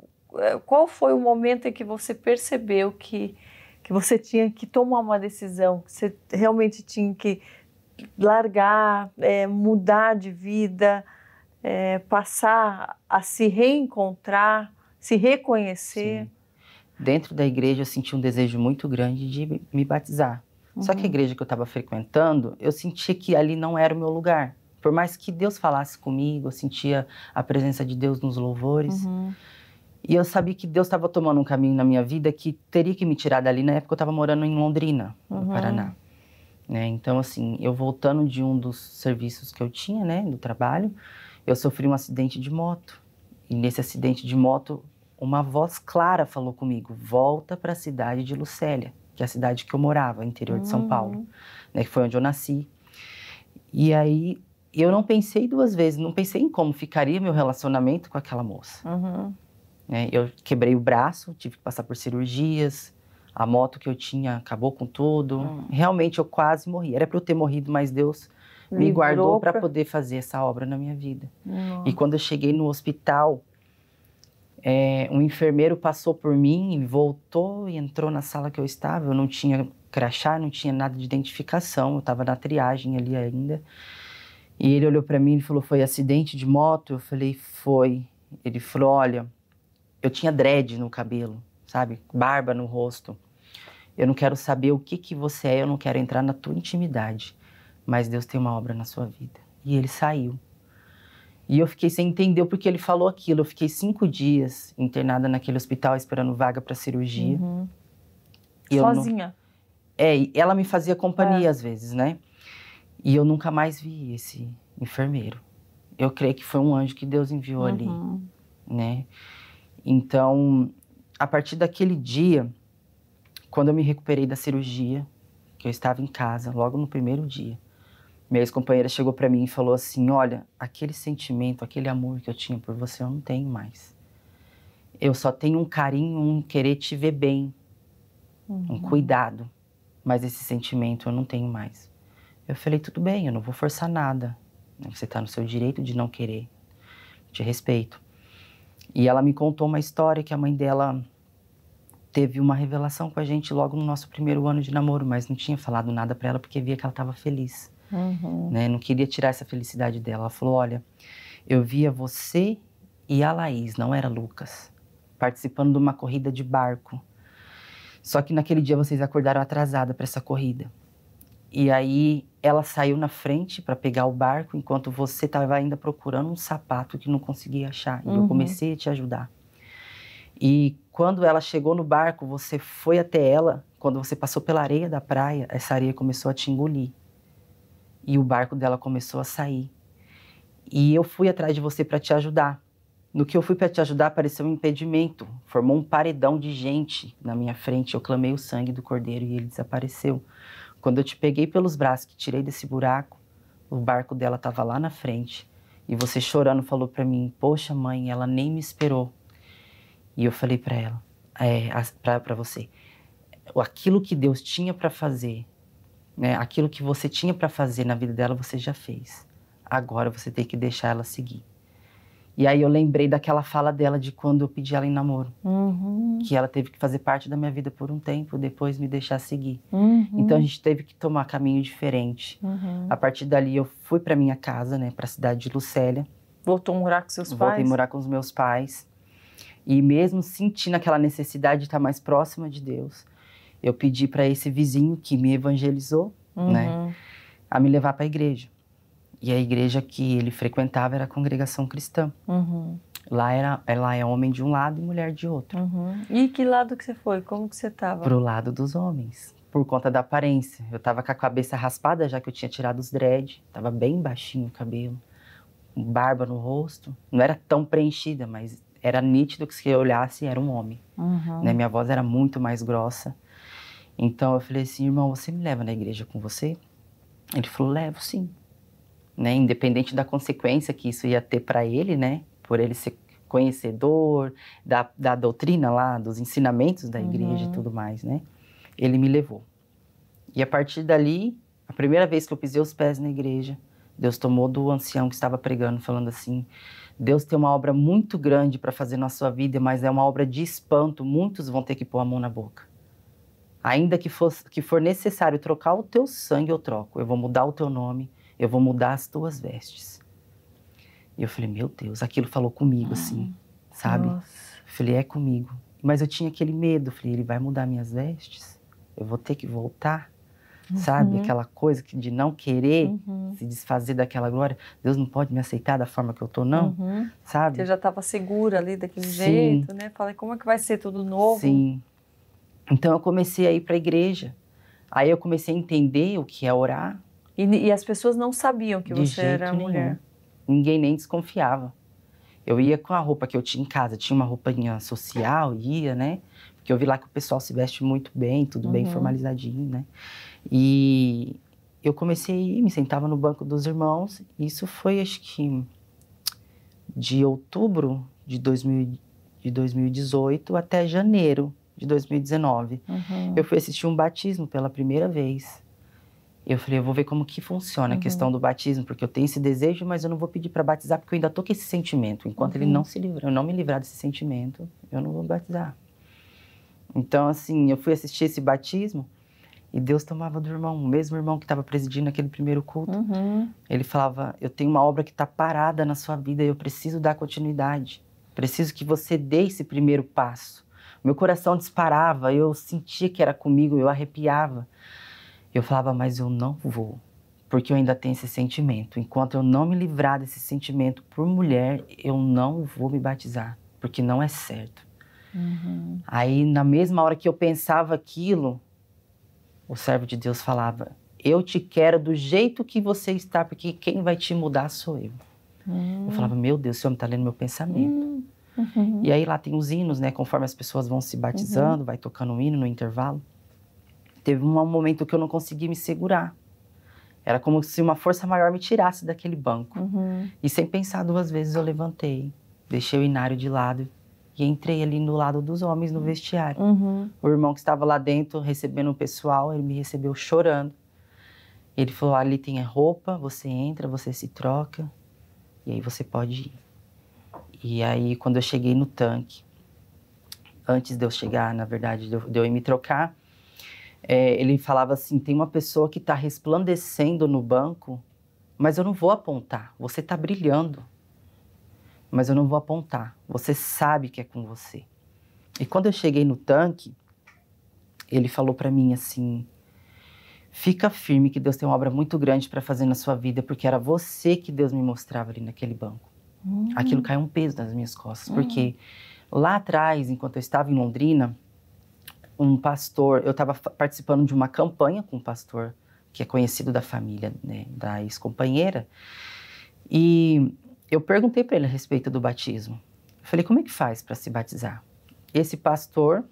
Speaker 1: qual foi o momento em que você percebeu que que você tinha que tomar uma decisão, que você realmente tinha que largar, é, mudar de vida, é, passar a se reencontrar, se reconhecer. Sim.
Speaker 2: Dentro da igreja eu senti um desejo muito grande de me batizar. Uhum. Só que a uhum. igreja que eu estava frequentando, eu sentia que ali não era o meu lugar. Por mais que Deus falasse comigo, eu sentia a presença de Deus nos louvores. Uhum. E eu sabia que Deus estava tomando um caminho na minha vida que teria que me tirar dali. Na época eu estava morando em Londrina, uhum. no Paraná. Né? Então, assim, eu voltando de um dos serviços que eu tinha, né, do trabalho, eu sofri um acidente de moto. E nesse acidente de moto, uma voz clara falou comigo: volta para a cidade de Lucélia, que é a cidade que eu morava, interior de São uhum. Paulo, né, que foi onde eu nasci. E aí eu não pensei duas vezes, não pensei em como ficaria meu relacionamento com aquela moça. Uhum. Né? Eu quebrei o braço, tive que passar por cirurgias, a moto que eu tinha acabou com tudo. Hum. Realmente eu quase morri. Era para eu ter morrido, mas Deus me, me guardou para poder fazer essa obra na minha vida. Hum. E quando eu cheguei no hospital, é, um enfermeiro passou por mim, voltou e entrou na sala que eu estava. Eu não tinha crachá, não tinha nada de identificação, eu estava na triagem ali ainda. E ele olhou para mim e falou: Foi acidente de moto? Eu falei: Foi. Ele falou: Olha, eu tinha dread no cabelo, sabe? Barba no rosto. Eu não quero saber o que, que você é, eu não quero entrar na tua intimidade. Mas Deus tem uma obra na sua vida. E ele saiu. E eu fiquei sem entender porque ele falou aquilo. Eu fiquei cinco dias internada naquele hospital esperando vaga para cirurgia. Uhum. Sozinha? Não... É, ela me fazia companhia é. às vezes, né? E eu nunca mais vi esse enfermeiro. Eu creio que foi um anjo que Deus enviou uhum. ali, né? Então, a partir daquele dia, quando eu me recuperei da cirurgia, que eu estava em casa, logo no primeiro dia, minha ex-companheira chegou para mim e falou assim: Olha, aquele sentimento, aquele amor que eu tinha por você, eu não tenho mais. Eu só tenho um carinho, um querer te ver bem, uhum. um cuidado, mas esse sentimento eu não tenho mais. Eu falei: Tudo bem, eu não vou forçar nada. Né, você está no seu direito de não querer. Te respeito. E ela me contou uma história que a mãe dela teve uma revelação com a gente logo no nosso primeiro ano de namoro, mas não tinha falado nada para ela porque via que ela estava feliz. Uhum. Né? Não queria tirar essa felicidade dela. Ela falou: Olha, eu via você e a Laís, não era Lucas, participando de uma corrida de barco. Só que naquele dia vocês acordaram atrasada para essa corrida. E aí ela saiu na frente para pegar o barco, enquanto você estava ainda procurando um sapato que não conseguia achar. E uhum. eu comecei a te ajudar. E quando ela chegou no barco, você foi até ela. Quando você passou pela areia da praia, essa areia começou a te engolir. E o barco dela começou a sair. E eu fui atrás de você para te ajudar. No que eu fui para te ajudar, apareceu um impedimento. Formou um paredão de gente na minha frente. Eu clamei o sangue do cordeiro e ele desapareceu. Quando eu te peguei pelos braços, que tirei desse buraco, o barco dela estava lá na frente. E você chorando falou para mim: Poxa, mãe, ela nem me esperou. E eu falei para ela, é, para você, aquilo que Deus tinha para fazer, né, aquilo que você tinha para fazer na vida dela, você já fez. Agora você tem que deixar ela seguir. E aí eu lembrei daquela fala dela de quando eu pedi ela em namoro.
Speaker 3: Uhum. Que
Speaker 2: ela teve que fazer parte da minha vida por um tempo, depois me deixar seguir.
Speaker 3: Uhum. Então a gente
Speaker 2: teve que tomar caminho diferente. Uhum. A partir dali eu fui para minha casa, né, para a cidade de Lucélia. Voltou a morar com seus Voltei pais? Voltei a morar com os meus pais. E mesmo sentindo aquela necessidade de estar mais próxima de Deus, eu pedi para esse vizinho que me evangelizou, né, uhum. a me levar para a igreja. E a igreja que ele frequentava era a congregação cristã. Uhum. Lá era, ela é homem de um lado e mulher de outro.
Speaker 1: Uhum. E que lado que você foi? Como que você estava? Pro lado
Speaker 2: dos homens, por conta da aparência. Eu estava com a cabeça raspada, já que eu tinha tirado os dread. estava bem baixinho o cabelo, barba no rosto. Não era tão preenchida, mas era nítido que se eu olhasse era um homem.
Speaker 3: Uhum. Né? Minha
Speaker 2: voz era muito mais grossa. Então eu falei assim, irmão, você me leva na igreja com você? Ele falou, levo sim né? Independente da consequência que isso ia ter para ele, né? Por ele ser conhecedor da, da doutrina lá, dos ensinamentos da igreja uhum. e tudo mais, né? Ele me levou. E a partir dali, a primeira vez que eu pisei os pés na igreja, Deus tomou do ancião que estava pregando, falando assim: Deus tem uma obra muito grande para fazer na sua vida, mas é uma obra de espanto, muitos vão ter que pôr a mão na boca. Ainda que, fosse, que for necessário trocar o teu sangue, eu troco. Eu vou mudar o teu nome, eu vou mudar as tuas vestes. E eu falei, meu Deus, aquilo falou comigo, assim, sabe? Nossa. Falei, é comigo. Mas eu tinha aquele medo, falei, ele vai mudar minhas vestes? Eu vou ter que voltar? Uhum. Sabe? Aquela coisa de não querer uhum. se desfazer daquela glória. Deus não pode me aceitar da forma que eu tô, não? Uhum. Sabe? Eu já
Speaker 1: estava segura ali daquele Sim. jeito, né? Falei,
Speaker 2: como é que vai ser tudo novo? Sim. Então eu comecei a ir para a igreja. Aí eu comecei a entender o que é orar, e, e as pessoas não sabiam que de você era nenhum. mulher. Ninguém nem desconfiava. Eu ia com a roupa que eu tinha em casa, tinha uma roupinha social, ia, né? Porque eu vi lá que o pessoal se veste muito bem, tudo uhum. bem formalizadinho, né? E eu comecei, me sentava no banco dos irmãos. Isso foi, acho que, de outubro de, 2000, de 2018 até janeiro de 2019. Uhum. Eu fui assistir um batismo pela primeira vez. Eu falei, eu vou ver como que funciona uhum. a questão do batismo, porque eu tenho esse desejo, mas eu não vou pedir para batizar, porque eu ainda tô com esse sentimento. Enquanto uhum. ele não se livrar, eu não me livrar desse sentimento, eu não vou batizar. Então, assim, eu fui assistir esse batismo e Deus tomava do irmão, o mesmo irmão que estava presidindo aquele primeiro culto. Uhum. Ele falava: Eu tenho uma obra que está parada na sua vida e eu preciso dar continuidade. Preciso que você dê esse primeiro passo. Meu coração disparava, eu sentia que era comigo, eu arrepiava. Eu falava, mas eu não vou, porque eu ainda tenho esse sentimento. Enquanto eu não me livrar desse sentimento por mulher, eu não vou me batizar, porque não é certo.
Speaker 3: Uhum.
Speaker 2: Aí, na mesma hora que eu pensava aquilo, o servo de Deus falava: Eu te quero do jeito que você está, porque quem vai te mudar sou eu.
Speaker 3: Uhum. Eu hum. falava:
Speaker 2: Meu Deus, o Senhor está lendo meu pensamento. Hum.
Speaker 3: Uhum. E aí
Speaker 2: lá tem os hinos, né? Conforme as pessoas vão se batizando, uhum. vai tocando um hino no intervalo. Teve um momento que eu não consegui me segurar. Era como se uma força maior me tirasse daquele banco. Uhum. E sem pensar duas vezes eu levantei, deixei o inário de lado e entrei ali no lado dos homens no vestiário. Uhum. O irmão que estava lá dentro recebendo o pessoal, ele me recebeu chorando. Ele falou: ali tem a roupa, você entra, você se troca e aí você pode ir. E aí, quando eu cheguei no tanque, antes de eu chegar, na verdade, de eu, de eu ir me trocar, é, ele falava assim: tem uma pessoa que está resplandecendo no banco, mas eu não vou apontar. Você está brilhando, mas eu não vou apontar. Você sabe que é com você. E quando eu cheguei no tanque, ele falou para mim assim: fica firme que Deus tem uma obra muito grande para fazer na sua vida, porque era você que Deus me mostrava ali naquele banco.
Speaker 3: Hum. Aquilo caiu
Speaker 2: um peso nas minhas costas, hum. porque lá atrás, enquanto eu estava em Londrina, um pastor, eu estava participando de uma campanha com um pastor que é conhecido da família né, da ex-companheira, e eu perguntei para ele a respeito do batismo. Eu falei, como é que faz para se batizar? Esse pastor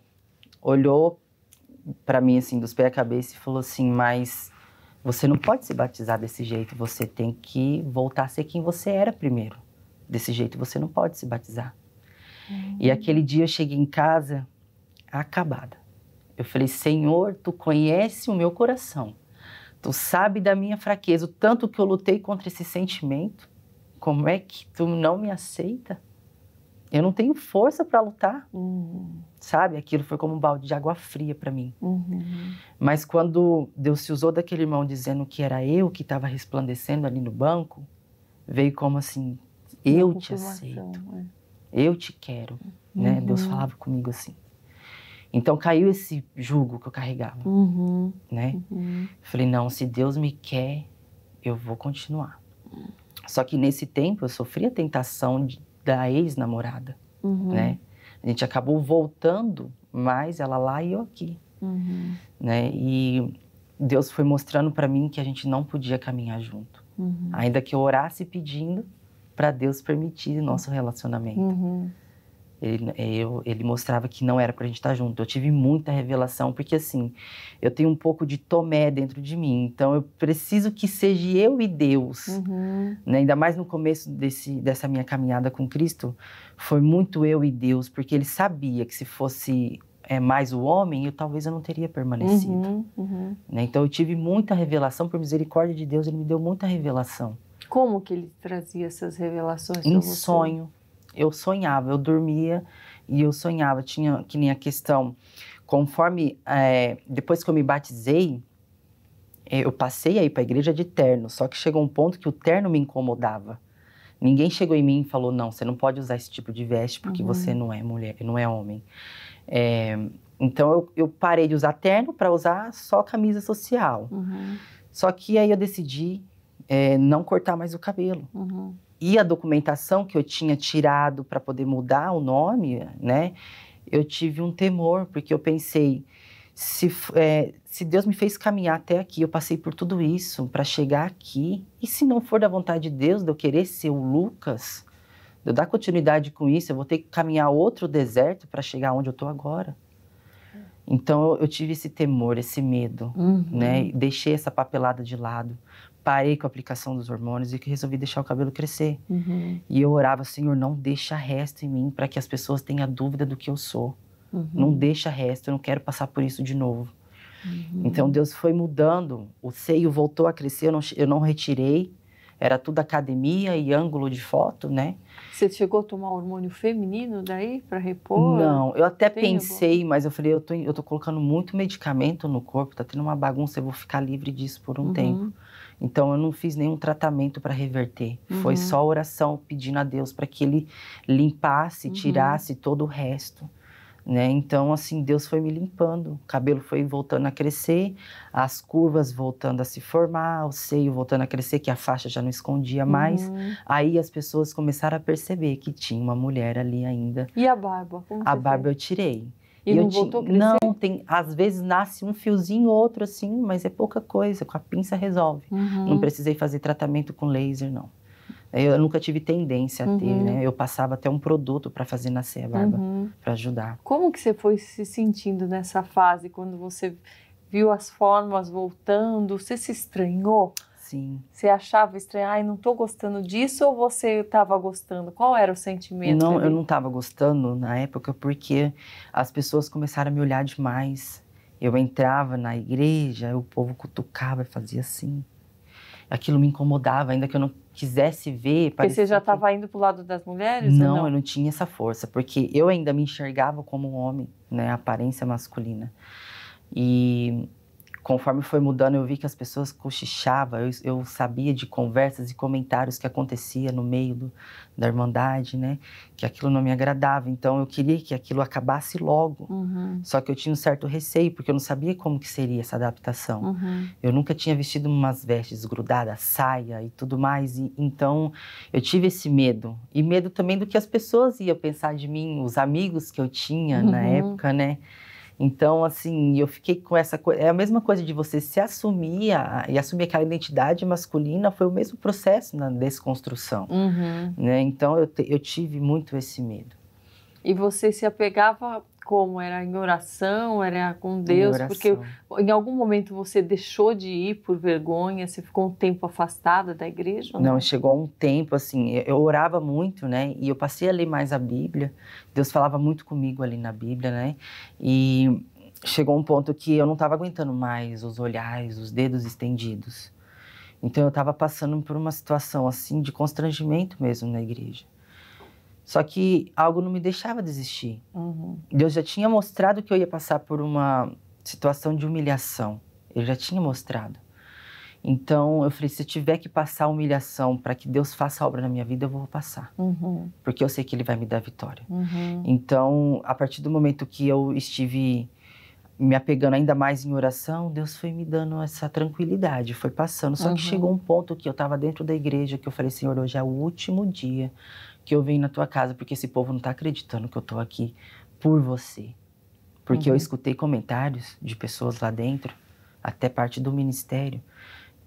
Speaker 2: olhou para mim assim dos pés à cabeça e falou assim, mas você não pode se batizar desse jeito, você tem que voltar a ser quem você era primeiro. Desse jeito você não pode se batizar. Uhum. E hum. aquele dia eu cheguei em casa acabada. Eu falei: Senhor, tu conhece o meu coração, tu sabe da minha fraqueza, o tanto que eu lutei contra esse sentimento. Como é que tu não me aceita? Eu não tenho força para lutar, uhum. sabe? Aquilo foi como um balde de água fria para mim. Uhum. Mas quando Deus se usou daquele irmão dizendo que era eu que estava resplandecendo ali no banco, veio como assim: eu te aceito, é. eu te quero. Uhum. Né? Deus uhum. falava comigo assim. Então caiu esse jugo que eu carregava,
Speaker 3: uhum. né? Uhum.
Speaker 2: Falei, não, se Deus me quer, eu vou continuar. Só que nesse tempo eu sofri a tentação de, da ex-namorada, uhum. né? A gente acabou voltando, mas ela lá e eu aqui, uhum. né? E Deus foi mostrando para mim que a gente não podia caminhar junto.
Speaker 3: Uhum. Ainda
Speaker 2: que eu orasse pedindo para Deus permitir nosso relacionamento. Uhum. Ele, eu, ele mostrava que não era pra gente estar tá junto. Eu tive muita revelação, porque assim, eu tenho um pouco de Tomé dentro de mim. Então eu preciso que seja eu e Deus.
Speaker 3: Uhum.
Speaker 2: Né? Ainda mais no começo desse, dessa minha caminhada com Cristo, foi muito eu e Deus, porque ele sabia que se fosse é, mais o homem, eu talvez eu não teria permanecido.
Speaker 3: Uhum, uhum.
Speaker 2: Né? Então eu tive muita revelação, por misericórdia de Deus, ele me deu muita revelação.
Speaker 1: Como que ele trazia essas revelações? Em sonho
Speaker 2: eu sonhava, eu dormia e eu sonhava. Tinha que nem a questão, conforme é, depois que eu me batizei, eh, eu passei aí para a igreja de terno, só que chegou um ponto que o terno me incomodava. Ninguém chegou em mim e falou: não, você não pode usar esse tipo de veste porque uhum. você não é mulher, não é homem. É, então eu, eu, parei de usar terno para usar só camisa social. Uhum. Só que aí eu decidi é, não cortar mais o cabelo. Uhum e a documentação que eu tinha tirado para poder mudar o nome, né? Eu tive um temor, porque eu pensei, se, é, se Deus me fez caminhar até aqui, eu passei por tudo isso para chegar aqui, e se não for da vontade de Deus, de eu querer ser o Lucas, de eu dar continuidade com isso, eu vou ter que caminhar outro deserto para chegar onde eu estou agora. Então eu, tive esse temor, esse medo, uhum. né? Deixei essa papelada de lado parei com a aplicação dos hormônios e que resolvi deixar o cabelo crescer. Uhum. E eu orava, Senhor, não deixa resto em mim para que as pessoas tenham dúvida do que eu sou. Uhum. Não deixa resto, eu não quero passar por isso de novo. Uhum. Então Deus foi mudando, o seio voltou a crescer, eu não, eu não retirei. Era tudo academia e ângulo de foto, né?
Speaker 1: Você chegou a tomar hormônio feminino daí para repor? Não, eu
Speaker 2: até Tem pensei, mas eu falei, eu tô, eu tô colocando muito medicamento no corpo, tá tendo uma bagunça, eu vou ficar livre disso por um uhum. tempo. Então eu não fiz nenhum tratamento para reverter. Uhum. Foi só oração pedindo a Deus para que ele limpasse, uhum. tirasse todo o resto. Né? Então, assim, Deus foi me limpando, o cabelo foi voltando a crescer, as curvas voltando a se formar, o seio voltando a crescer, que a faixa já não escondia mais. Uhum. Aí as pessoas começaram a perceber que tinha uma mulher ali ainda.
Speaker 1: E a barba? a barba
Speaker 2: fez? eu tirei. E, não voltou a crescer? Não, tem, às vezes nasce um fiozinho outro assim, mas é pouca coisa, com a pinça resolve. Uhum. Não precisei fazer tratamento com laser, não. Eu nunca tive tendência a ter, uhum. né? Eu passava até um produto para fazer nascer a barba, uhum. para ajudar.
Speaker 1: Como que você foi se sentindo nessa fase, quando você viu as formas voltando? Você se estranhou? Sim. Você achava estranho, ai, não estou gostando disso ou você estava gostando? Qual era o sentimento? Não, ali? eu não
Speaker 2: estava gostando na época porque as pessoas começaram a me olhar demais. Eu entrava na igreja, o povo cutucava e fazia assim. Aquilo me incomodava, ainda que eu não quisesse ver. Porque você
Speaker 1: já estava que... indo para o lado das mulheres? Não, não, eu
Speaker 2: não tinha essa força, porque eu ainda me enxergava como um homem, né? A aparência masculina. E conforme foi mudando, eu vi que as pessoas cochichavam, eu, eu sabia de conversas e comentários que acontecia no meio do, da Irmandade, né? Que aquilo não me agradava. Então, eu queria que aquilo acabasse logo.
Speaker 3: Uhum. Só
Speaker 2: que eu tinha um certo receio, porque eu não sabia como que seria essa adaptação. Uhum. Eu nunca tinha vestido umas vestes grudadas, saia e tudo mais. E, então, eu tive esse medo. E medo também do que as pessoas iam pensar de mim, os amigos que eu tinha uhum. na época, né? Então, assim, eu fiquei com essa coisa. É a mesma coisa de você se assumir a, e assumir aquela identidade masculina, foi o mesmo processo na desconstrução.
Speaker 1: Uhum.
Speaker 2: Né? Então, eu, te, eu tive muito esse medo.
Speaker 1: E você se apegava como? Era em oração? Era com Deus? Em porque em algum momento você deixou de ir por vergonha? Você ficou um tempo afastada da igreja? Não, não
Speaker 2: chegou um tempo assim. Eu orava muito, né? E eu passei a ler mais a Bíblia. Deus falava muito comigo ali na Bíblia, né? E chegou um ponto que eu não estava aguentando mais os olhares, os dedos estendidos. Então eu estava passando por uma situação assim de constrangimento mesmo na igreja. Só que algo não me deixava desistir. Uhum. Deus já tinha mostrado que eu ia passar por uma situação de humilhação. Ele já tinha mostrado. Então eu falei: se eu tiver que passar humilhação para que Deus faça a obra na minha vida, eu vou passar. Uhum. Porque eu sei que Ele vai me dar vitória. Uhum. Então, a partir do momento que eu estive me apegando ainda mais em oração, Deus foi me dando essa tranquilidade, foi passando. Só uhum. que chegou um ponto que eu estava dentro da igreja que eu falei: Senhor, hoje é o último dia que eu venho na tua casa, porque esse povo não está acreditando que eu estou aqui por você. Porque uhum. eu escutei comentários de pessoas lá dentro, até parte do ministério,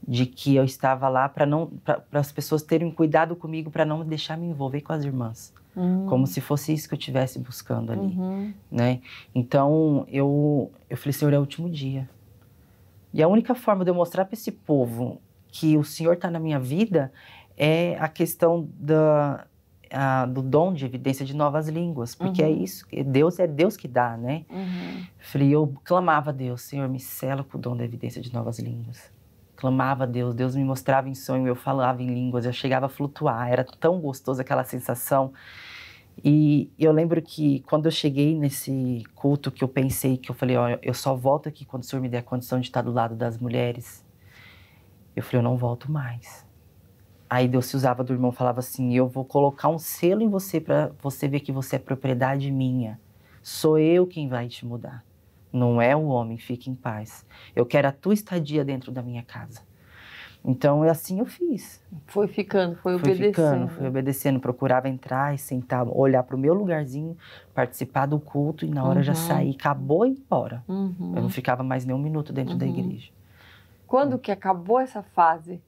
Speaker 2: de que eu estava lá para não para as pessoas terem cuidado comigo para não deixar me envolver com as irmãs.
Speaker 3: Uhum. Como se
Speaker 2: fosse isso que eu estivesse buscando ali, uhum. né? Então, eu eu falei, Senhor, é o último dia. E a única forma de eu mostrar para esse povo que o Senhor está na minha vida é a questão da, do dom de evidência de novas línguas, porque é uhum. é isso, Deus é Deus que dá, né? Uhum. Falei, eu clamava a Deus, Senhor, me cela com o dom da evidência de novas línguas. Clamava a Deus, Deus me mostrava em sonho, eu falava em línguas, eu chegava a flutuar, era tão gostoso aquela sensação. E eu lembro que quando eu cheguei nesse culto que eu pensei, que eu falei, ó, eu só volto aqui quando o Senhor me der a condição de estar do lado das mulheres. Eu falei, eu não volto mais Aí Deus se usava do irmão, falava assim: Eu vou colocar um selo em você para você ver que você é propriedade minha. Sou eu quem vai te mudar. Não é o homem, fique em paz. Eu quero a tua estadia dentro da minha casa. Então, é assim eu fiz. Foi ficando, foi fui obedecendo. Ficando, fui obedecendo, procurava entrar e sentar, olhar para o meu lugarzinho, participar do culto e na hora uhum. já sair, acabou e embora. Uhum. Eu não ficava mais nem um minuto dentro uhum. da igreja.
Speaker 1: Quando hum. que acabou essa fase?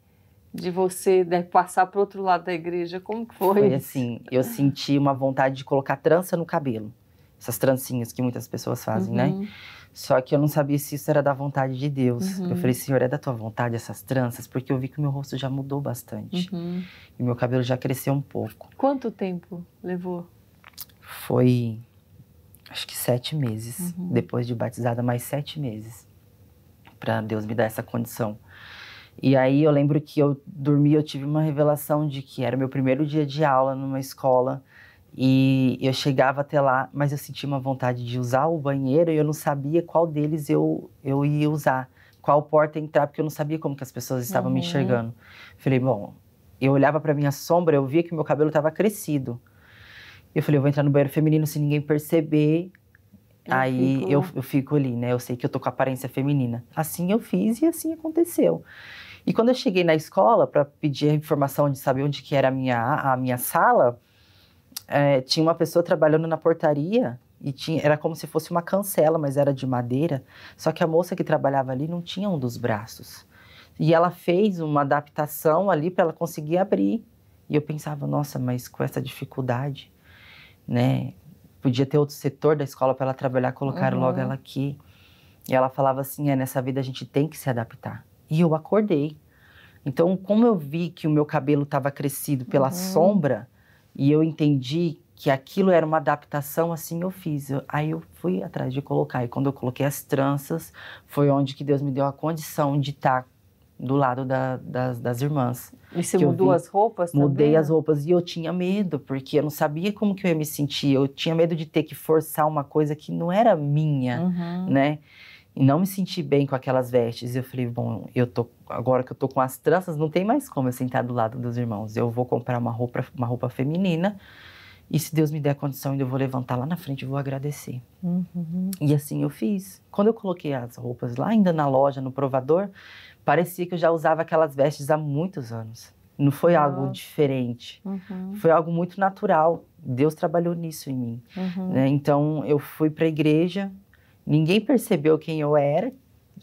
Speaker 1: de você né, passar para o outro lado da igreja? Como
Speaker 2: foi? Foi assim, eu senti uma vontade de colocar trança no cabelo. Essas trancinhas que muitas pessoas fazem, né? uhum. né? Só que eu não sabia se isso era da vontade de Deus. Uhum. Eu falei, Senhor, é da tua vontade essas tranças? Porque eu vi que o meu rosto já mudou bastante. Uhum. E meu cabelo já cresceu um pouco.
Speaker 1: Quanto tempo levou?
Speaker 2: Foi, acho que sete meses. Uhum. Depois de batizada, mais sete meses. Para Deus me dar essa condição. E aí eu lembro que eu dormi, eu tive uma revelação de que era meu primeiro dia de aula numa escola e eu chegava até lá, mas eu sentia uma vontade de usar o banheiro e eu não sabia qual deles eu, eu ia usar, qual porta entrar, porque eu não sabia como que as pessoas estavam uhum. me enxergando. Falei, bom, eu olhava para minha sombra, eu via que meu cabelo estava crescido. Eu falei, eu vou entrar no banheiro feminino sem ninguém perceber. Eu aí fico... Eu, eu fico ali, né? Eu sei que eu tô com aparência feminina. Assim eu fiz e assim aconteceu. E quando eu cheguei na escola para pedir a informação de saber onde que era a minha, a minha sala, é, tinha uma pessoa trabalhando na portaria e tinha, era como se fosse uma cancela, mas era de madeira. Só que a moça que trabalhava ali não tinha um dos braços. E ela fez uma adaptação ali para ela conseguir abrir. E eu pensava, nossa, mas com essa dificuldade, né? Podia ter outro setor da escola para ela trabalhar, colocar uhum. logo ela aqui. E ela falava assim: é, nessa vida a gente tem que se adaptar. E eu acordei. Então, como eu vi que o meu cabelo estava crescido pela uhum. sombra e eu entendi que aquilo era uma adaptação, assim eu fiz. Eu, aí eu fui atrás de colocar. E quando eu coloquei as tranças, foi onde que Deus me deu a condição de estar tá do lado da, das, das, irmãs. E você mudou vi, as roupas mudei também? Mudei as roupas e eu tinha medo, porque eu não sabia como que eu ia me sentir. Eu tinha medo de ter que forçar uma coisa que não era minha, uhum. né? e não me senti bem com aquelas vestes. Eu falei, bom, eu tô agora que eu tô com as tranças, não tem mais como eu sentar do lado dos irmãos. Eu vou comprar uma roupa, uma roupa feminina. E se Deus me der a condição, eu vou levantar lá na frente e vou agradecer.
Speaker 3: Uhum.
Speaker 2: E assim eu fiz. Quando eu coloquei as roupas lá, ainda na loja, no provador, parecia que eu já usava aquelas vestes há muitos anos. Não foi algo diferente. Uhum. Foi algo muito natural. Deus trabalhou nisso em mim. Uhum. Né? Então eu fui para a igreja, Ninguém percebeu quem eu era,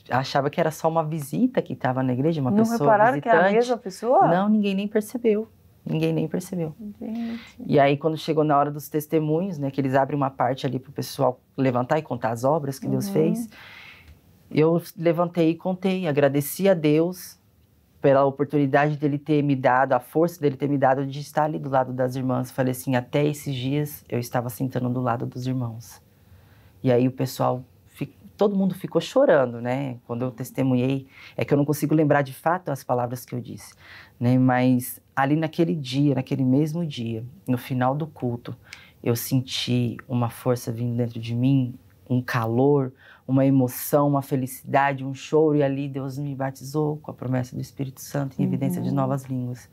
Speaker 2: achava que era só uma visita que estava na igreja, uma não pessoa Não repararam que era a mesma pessoa? Não, ninguém nem percebeu. Ninguém nem percebeu. Gente. E aí, quando chegou na hora dos testemunhos, né, que eles abrem uma parte ali para o pessoal levantar e contar as obras que uhum. Deus fez, eu levantei e contei, agradeci a Deus pela oportunidade dele ter me dado, a força dele ter me dado de estar ali do lado das irmãs. Falei assim, até esses dias eu estava sentando do lado dos irmãos. E aí o pessoal todo mundo ficou chorando, né? Quando eu testemunhei, é que eu não consigo lembrar de fato as palavras que eu disse, né? Mas ali naquele dia, naquele mesmo dia, no final do culto, eu senti uma força vindo dentro de mim, um calor, uma emoção, uma felicidade, um choro, e ali Deus me batizou com a promessa do Espírito Santo em uhum. evidência de uhum. novas línguas.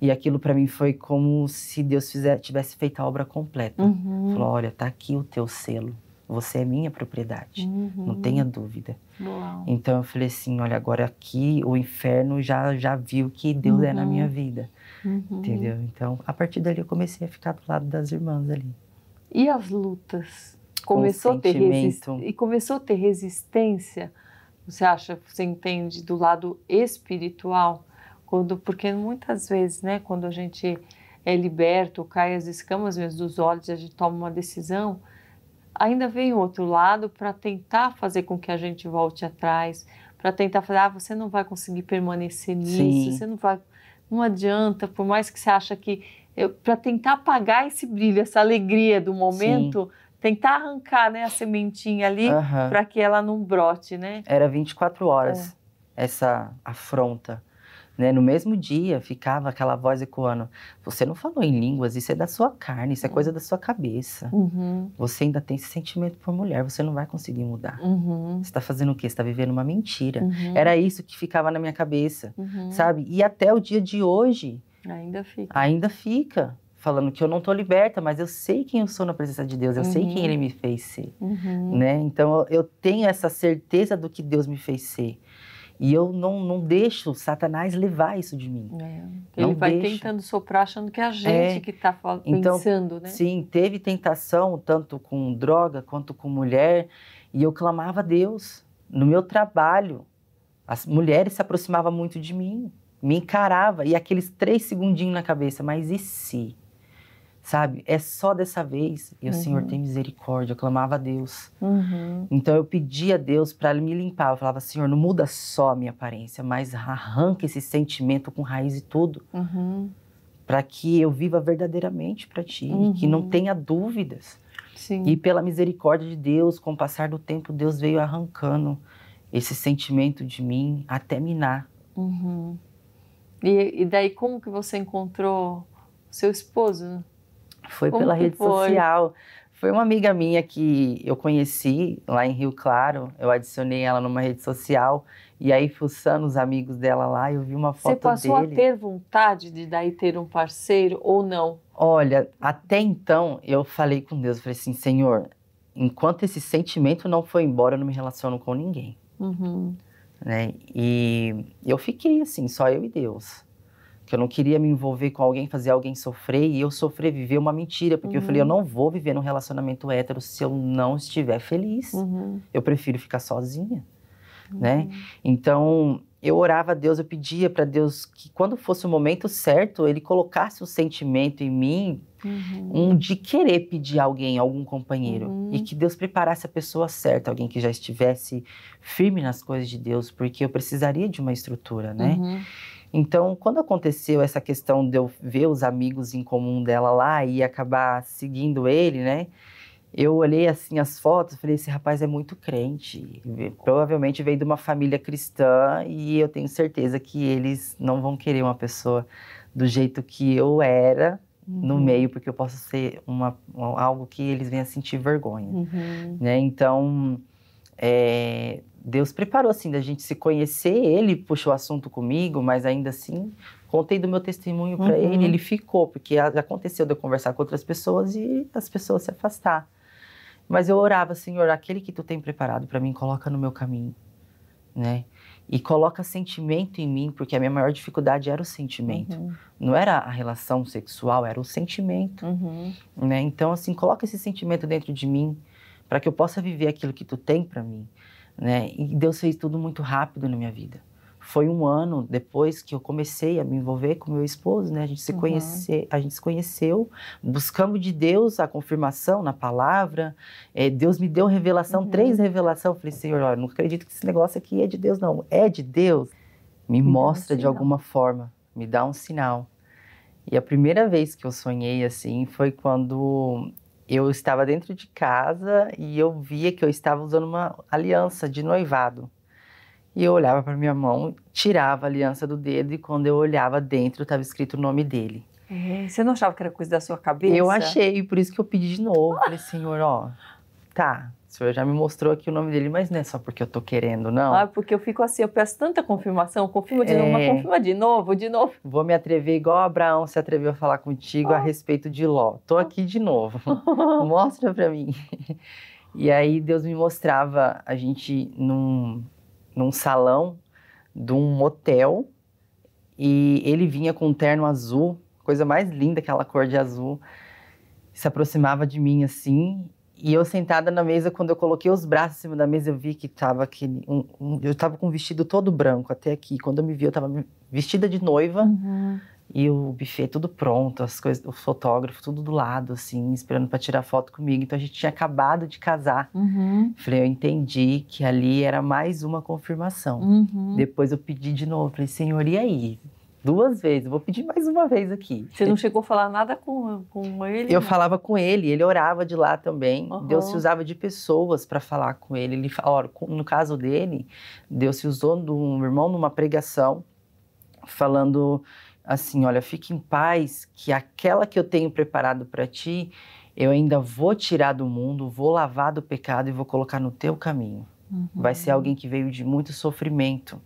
Speaker 2: E aquilo para mim foi como se Deus fizer, tivesse feito a obra completa. Uhum. Falou: olha, tá aqui o teu selo. Você é minha propriedade, uhum. não tenha dúvida. Uau. Então eu falei assim, olha, agora aqui o inferno já, já viu que Deus uhum. é na minha uhum. vida,
Speaker 3: uhum. entendeu?
Speaker 2: Então, a partir dali eu comecei a ficar do lado das irmãs ali.
Speaker 1: E as lutas? Começou a ter e começou a ter resistência? Você acha, você entende, do lado espiritual? Quando, porque muitas vezes, né, quando a gente é liberto, cai as escamas mesmo dos olhos, a gente toma uma decisão, ainda vem o outro lado para tentar fazer com que a gente volte atrás, para tentar falar, ah, você não vai conseguir permanecer nisso, Sim. você não vai, não adianta, por mais que você acha que para tentar apagar esse brilho, essa alegria do momento, Sim. tentar arrancar, né, a sementinha ali para que ela não brote, né?
Speaker 2: Era 24 horas é. essa afronta. Né? No mesmo dia ficava aquela voz ecoando: Você não falou em línguas, isso é da sua carne, isso é coisa da sua cabeça. Uhum. Você ainda tem esse sentimento por mulher, você não vai conseguir mudar.
Speaker 3: Uhum. Você está
Speaker 2: fazendo o quê? Você está vivendo uma mentira. Uhum. Era isso que ficava na minha cabeça, uhum. sabe? E até o dia de hoje. Ainda fica. Ainda fica falando que eu não estou liberta, mas eu sei quem eu sou na presença de Deus, eu uhum. sei quem uhum. Ele me fez ser,
Speaker 3: uhum. né?
Speaker 2: Então eu tenho essa certeza do que Deus me fez ser. E eu não, não deixo Satanás levar isso de mim. É. Ele vai deixo.
Speaker 1: tentando soprar achando que é a gente é. que está então, pensando, né? Sim,
Speaker 2: teve tentação tanto com droga quanto com mulher. E eu clamava a Deus. No meu trabalho, as mulheres se aproximavam muito de mim, me encarava e aqueles três segundinhos na cabeça, mas e se? sabe? É só dessa vez. E o Senhor uhum. tem misericórdia. Eu clamava a Deus. Uhum. Então eu pedia a Deus para me limpar. Eu falava, Senhor, não muda só a minha aparência, mas arranca esse sentimento com raiz e tudo. Uhum. Para que eu viva verdadeiramente para Ti. E que não uhum. tenha dúvidas. Sim. E pela misericórdia de Deus, com o passar do tempo, Deus veio arrancando esse sentimento de mim até minar.
Speaker 1: Uhum. E, e daí como que você encontrou seu esposo?
Speaker 2: Foi Como pela rede foi? social. Foi uma amiga minha que eu conheci lá em Rio Claro. Eu adicionei ela numa rede social. E aí, fuçando os amigos dela lá, eu vi uma foto dele. Você passou dele. a ter
Speaker 1: vontade de daí ter um parceiro ou
Speaker 2: não? Olha, até então eu falei com Deus, falei assim, Senhor, enquanto esse sentimento não foi embora, eu não me relaciono com ninguém. Uhum. Né? E eu fiquei assim, só eu e Deus que eu não queria me envolver com alguém, fazer alguém sofrer e eu sofrer, viver uma mentira, porque uhum. eu falei, eu uhum. não vou viver num relacionamento hétero se eu não estiver feliz. Uhum. Eu prefiro ficar sozinha, uhum. né? Então, eu orava a Deus, eu pedia para Deus que quando fosse o momento certo, ele colocasse um sentimento em mim, uhum. um de querer pedir alguém, algum companheiro, e uhum. que Deus preparasse a pessoa certa, alguém que já estivesse firme nas coisas de Deus, porque eu precisaria de uma estrutura, né? Então, quando aconteceu essa questão de eu ver os amigos em comum dela lá e acabar seguindo ele, né? Eu olhei assim as fotos, falei: esse rapaz é muito crente. Provavelmente veio de uma família cristã e eu tenho certeza que eles não vão querer uma pessoa do jeito que eu era uhum. no meio, porque eu posso ser uma, algo que eles venham a sentir vergonha.
Speaker 3: Uhum.
Speaker 2: Né? Então, é, Deus preparou assim da gente se conhecer. Ele puxou o assunto comigo, mas ainda assim contei do meu testemunho para uhum. ele. Ele ficou porque aconteceu de eu conversar com outras pessoas e as pessoas se afastar. Mas eu orava, Senhor, aquele que tu tem preparado para mim, coloca no meu caminho, né? e coloca sentimento em mim, porque a minha maior dificuldade era o sentimento. Uhum. Não era a relação sexual, era o sentimento. Uhum. Né? Então, assim, coloca esse sentimento dentro de mim para que eu possa viver aquilo que tu tem para mim né? E Deus fez tudo muito rápido na minha vida. Foi um ano depois que eu comecei a me envolver com meu esposo, né? A gente se uhum. conhece, a gente se conheceu, buscando de Deus a confirmação na palavra. É, Deus me deu revelação, uhum. três revelações. Eu falei, Senhor, olha, não acredito que esse negócio aqui é de Deus, não. É de Deus. Me, me é mostra um de alguma forma, me dá um sinal. E a primeira vez que eu sonhei assim foi quando eu estava dentro de casa e eu via que eu estava usando uma aliança de noivado. E eu olhava para minha mão, tirava a aliança do dedo e quando eu olhava dentro estava escrito o nome dele.
Speaker 1: É, você não achava que era coisa da sua cabeça? Eu achei, por isso que eu pedi de novo. Falei, senhor, ó, tá,
Speaker 2: o senhor já me mostrou aqui o nome dele, mas não é só porque eu tô querendo, não. Ah,
Speaker 1: porque eu fico assim, eu peço tanta confirmação, confirma de é... novo, confirma
Speaker 2: de novo, de novo. Vou me atrever igual Abraão se atreveu a falar contigo ah. a respeito de Ló. Tô aqui de novo, *laughs* mostra para mim. E aí Deus me mostrava a gente num, num salão de um hotel e ele vinha com um terno azul, coisa mais linda, aquela cor de azul. Se aproximava de mim assim e eu sentada na mesa, quando eu coloquei os braços em cima da mesa, eu vi que tava aquele. Um, um, eu tava com um vestido todo branco até aqui. Quando eu me vi, eu tava vestida de noiva. Uhum. E o buffet tudo pronto, as coisas, o fotógrafo tudo do lado, assim, esperando para tirar foto comigo. Então a gente tinha acabado de casar.
Speaker 3: Uhum.
Speaker 2: Falei, eu entendi que ali era mais uma confirmação. Uhum. Depois eu pedi de novo, falei, senhor, e aí? duas vezes. Vou pedir mais uma vez aqui. Você não
Speaker 1: chegou a falar nada com, com ele? Eu falava
Speaker 2: com ele, ele orava de lá também. Uhum. Deus se usava de pessoas para falar com ele. ele ó, no caso dele, Deus se usou de um irmão numa pregação, falando assim: Olha, fique em paz, que aquela que eu tenho preparado para ti, eu ainda vou tirar do mundo, vou lavar do pecado e vou colocar no teu caminho. Uhum. Vai ser uhum. alguém que veio de muito sofrimento.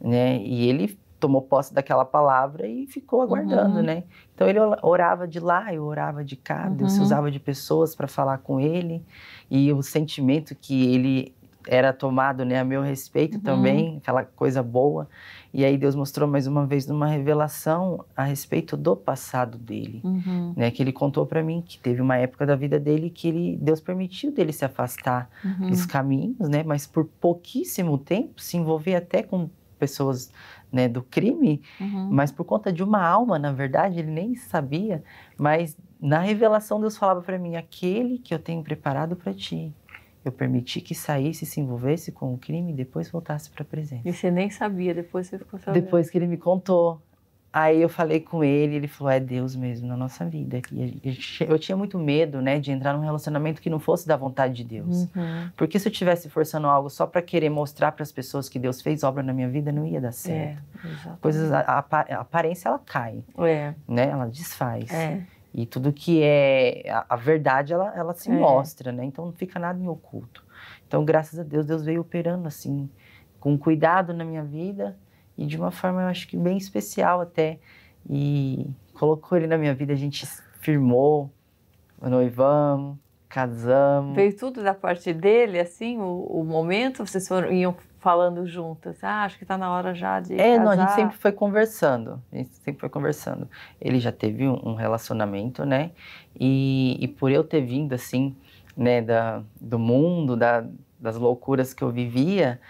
Speaker 2: Né? E ele tomou posse daquela palavra e ficou aguardando, uhum. né? Então ele orava de lá, eu orava de cá, uhum. Deus se uhum. usava de pessoas para falar com ele e o sentimento que ele era tomado, né, a meu respeito uhum. também, aquela coisa boa. E aí Deus mostrou mais uma vez numa revelação a respeito do passado dele, uhum. né, que ele contou para mim que teve uma época da vida dele que ele Deus permitiu dele se afastar uhum. dos caminhos, né, mas por pouquíssimo tempo se envolver até com pessoas né, do crime, uhum. mas por conta de uma alma, na verdade, ele nem sabia. Mas na revelação, Deus falava para mim: aquele que eu tenho preparado para ti. Eu permiti que saísse, se envolvesse com o crime e depois voltasse para a presença.
Speaker 1: E você nem sabia, depois você ficou sabendo. Depois que
Speaker 2: ele me contou. Aí eu falei com ele, ele falou: é Deus mesmo na nossa vida. eu tinha muito medo, né, de entrar num relacionamento que não fosse da vontade de Deus. Uhum. Porque se eu estivesse forçando algo só para querer mostrar para as pessoas que Deus fez obra na minha vida, não ia dar certo.
Speaker 3: É, Coisas, a,
Speaker 2: a, aparência ela cai, é. né? Ela desfaz. É. E tudo que é a, a verdade, ela, ela se é. mostra, né? Então não fica nada em oculto. Então, graças a Deus, Deus veio operando assim, com cuidado na minha vida e de uma forma eu acho que bem especial até e colocou ele na minha vida, a gente firmou, noivamos, casamos. Veio tudo da parte
Speaker 1: dele, assim, o, o momento, vocês foram, iam falando juntas, ah, acho que está na hora
Speaker 2: já de É, casar. não, a gente sempre foi conversando, a gente sempre foi conversando. Ele já teve um, um relacionamento, né, e, e, por eu ter vindo, assim, né, da, do mundo, da, das loucuras que eu vivia,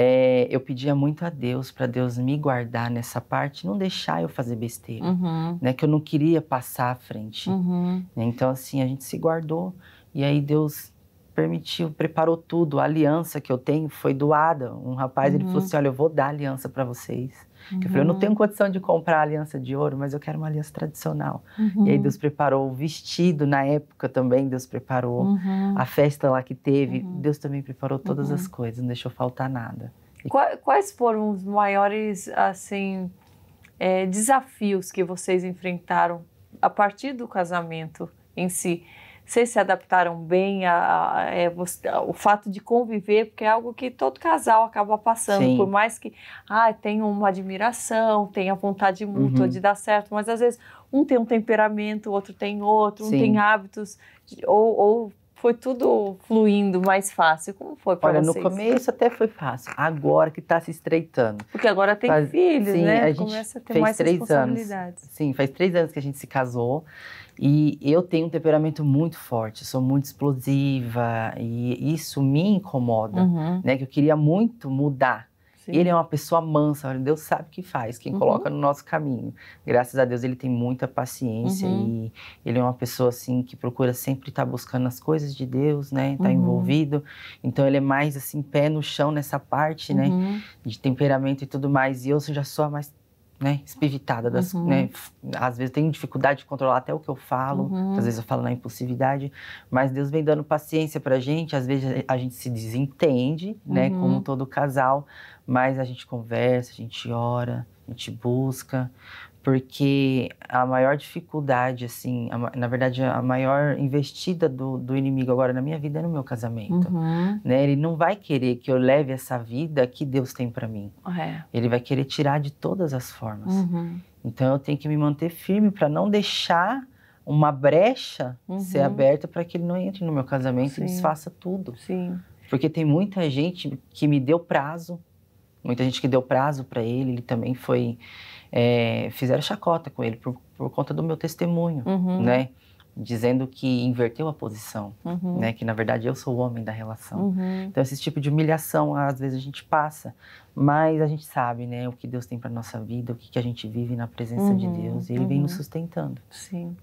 Speaker 2: é, eu pedia muito a Deus para Deus me guardar nessa parte, não deixar eu fazer besteira,
Speaker 3: uhum. né?
Speaker 2: Que eu não queria passar à frente. Uhum. Né, então assim a gente se guardou e aí Deus permitiu, preparou tudo. A aliança que eu tenho foi doada. Um rapaz uhum. ele falou uhum. assim, olha, eu vou dar aliança para vocês. Uhum. eu falei, eu não tenho uhum. condição de comprar a aliança de ouro, mas eu quero uma aliança tradicional. Uhum. E aí uhum. Deus preparou o vestido na época também, Deus preparou uhum. a festa lá que teve, uhum. Deus também preparou todas as coisas, não deixou faltar nada.
Speaker 1: E... Quais foram os maiores assim é, desafios que vocês enfrentaram a partir do casamento em si? Vocês se adaptaram bem a, a, é, o fato de conviver, porque é algo que todo casal acaba passando, Sim. por mais que ah, tenha uma admiração, tenha vontade mútua uhum. de dar certo, mas às vezes um tem um temperamento, o outro tem outro, Sim. um tem hábitos, ou, ou foi tudo fluindo mais fácil? Como foi para Olha, vocês? no começo
Speaker 2: até foi fácil. Agora que está se estreitando.
Speaker 1: Porque agora tem faz... filhos, sim, né? A gente Começa a ter mais três responsabilidades. Anos.
Speaker 2: Sim, faz três anos que a gente se casou. E eu tenho um temperamento muito forte, sou muito explosiva e isso me incomoda, uhum. né? Que eu queria muito mudar. Sim. Ele é uma pessoa mansa, Deus sabe o que faz, quem uhum. coloca no nosso caminho. Graças a Deus ele tem muita paciência uhum. e ele é uma pessoa assim que procura sempre estar tá buscando as coisas de Deus, né? Tá uhum. envolvido. Então ele é mais assim pé no chão nessa parte, né? Uhum. De temperamento e tudo mais. E eu já sou a mais né, espivitada, das, uhum. né, às vezes tenho dificuldade de controlar até o que eu falo, uhum. às vezes eu falo na impulsividade, mas Deus vem dando paciência pra gente, às vezes a gente se desentende, né, uhum. né, como todo casal, mas a gente conversa, a gente ora, a gente busca, porque a maior dificuldade, assim, a, na verdade, a maior investida do, do, inimigo agora na minha vida é no meu casamento. Uhum. Né? Ele não vai querer que eu leve essa vida que Deus tem para mim. É. Ele vai querer tirar de todas as formas. Uhum. Então eu tenho que me manter firme para não deixar uma brecha uhum. ser aberta para que ele não entre no meu casamento Sim. e desfaça tudo. Sim. Porque tem muita gente que me deu prazo, Muita gente que deu prazo para ele, ele também foi. É, fizeram chacota com ele por, por conta do meu testemunho, uhum. né? Dizendo que inverteu a posição, uhum. né? Que na verdade eu sou o homem da relação. Uhum. Então, esse tipo de humilhação às vezes a gente passa, mas a gente sabe, né? O que Deus tem para nossa vida, o que, que, a gente vive na presença de uhum. Deus, e Ele vem nos uhum. sustentando.
Speaker 3: Sim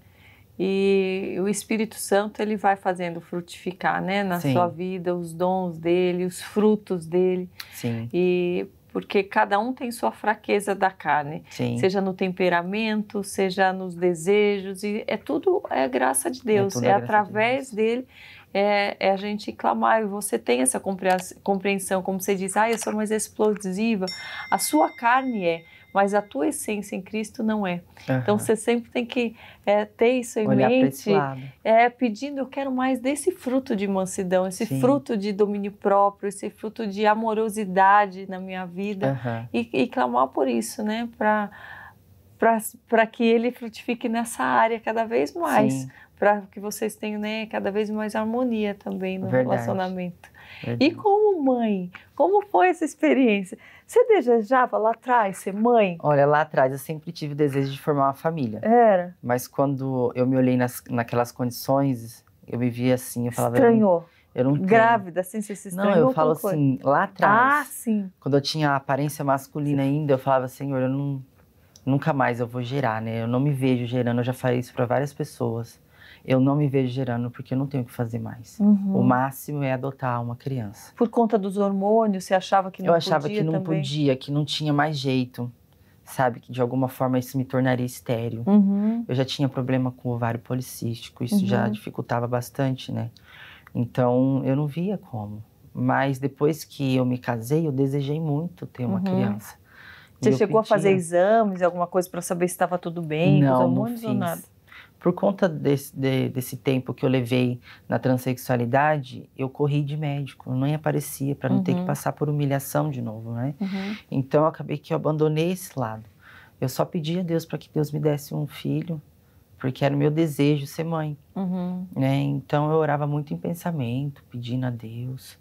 Speaker 1: e o Espírito Santo ele vai fazendo frutificar né na Sim. sua vida os dons dele os frutos dele Sim. e porque cada um tem sua fraqueza da carne, Sim. seja no temperamento, seja nos desejos, e é tudo é graça de Deus, é, é, é através de Deus. dele é, é, a gente clamar. E você tem essa compreensão, como você diz, ah, eu sou mais explosiva. A sua carne é, mas a tua essência em Cristo não é. Uhum. Então você sempre tem que é, ter isso em Olhar mente, é, pedindo, eu quero mais desse fruto de mansidão, esse Sim. fruto de domínio próprio, esse fruto de amorosidade na minha vida uhum. e, e, clamar por isso, né? Para para que ele frutifique nessa área cada vez mais. Sim para que vocês tenham né, cada vez mais harmonia também no Verdade. relacionamento. Verdade. E como mãe, como foi essa experiência? Você desejava lá atrás ser mãe?
Speaker 2: Olha, lá atrás eu sempre tive o desejo de formar uma família. Era. Mas quando eu me olhei nas, naquelas condições, eu me via assim, eu falava... Estranhou. Eu não tenho. Grávida,
Speaker 1: assim, você se estranhou? Não, eu falo assim,
Speaker 2: coisa? lá atrás. Ah, sim. Quando eu tinha a aparência masculina sim. ainda, eu falava, Senhor, eu não, nunca mais eu vou gerar, né? Eu não me vejo gerando, eu já falei isso para várias pessoas eu não me vejo gerando porque eu não tenho o que fazer mais. Uhum. O máximo é adotar uma criança.
Speaker 1: Por conta dos hormônios, você achava que não podia? Eu achava podia que não também. podia,
Speaker 2: que não tinha mais jeito. Sabe, que de alguma forma isso me tornaria estéreo. Uhum. Eu já tinha problema com o ovário policístico, isso uhum. já dificultava bastante, né? Então eu não via como. Mas depois que eu me casei, eu desejei muito ter uma uhum. criança. Você chegou pedia... a fazer
Speaker 1: exames, alguma coisa para saber se estava tudo bem? Não, não fiz. Ou nada?
Speaker 2: por conta desse, de, desse tempo que eu levei na transexualidade, eu corri de médico, eu não aparecia para não uhum. ter que uhum. passar por humilhação de novo, né? Uhum. Então eu acabei que eu abandonei esse lado. Eu só pedi a Deus para que Deus me desse um filho, porque era o meu desejo ser mãe, uhum. né? Então eu orava muito em pensamento, pedindo a Deus.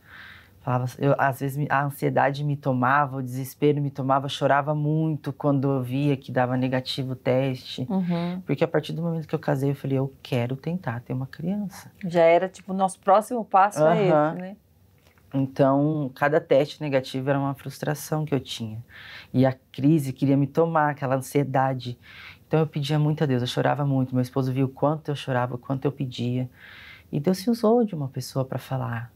Speaker 2: Falava, eu, às vezes a ansiedade me tomava, o desespero me tomava, chorava muito quando eu via que dava negativo o teste. Uhum. Porque a partir do momento que eu casei, eu falei, eu quero tentar ter uma criança.
Speaker 1: Já era tipo, o nosso próximo passo uhum. é esse, né?
Speaker 2: Então, cada teste negativo era uma frustração que eu tinha. E a crise queria me tomar, aquela ansiedade. Então, eu pedia muito a Deus, eu chorava muito. Meu esposo viu quanto eu chorava, quanto eu pedia. E Deus se usou de uma pessoa para falar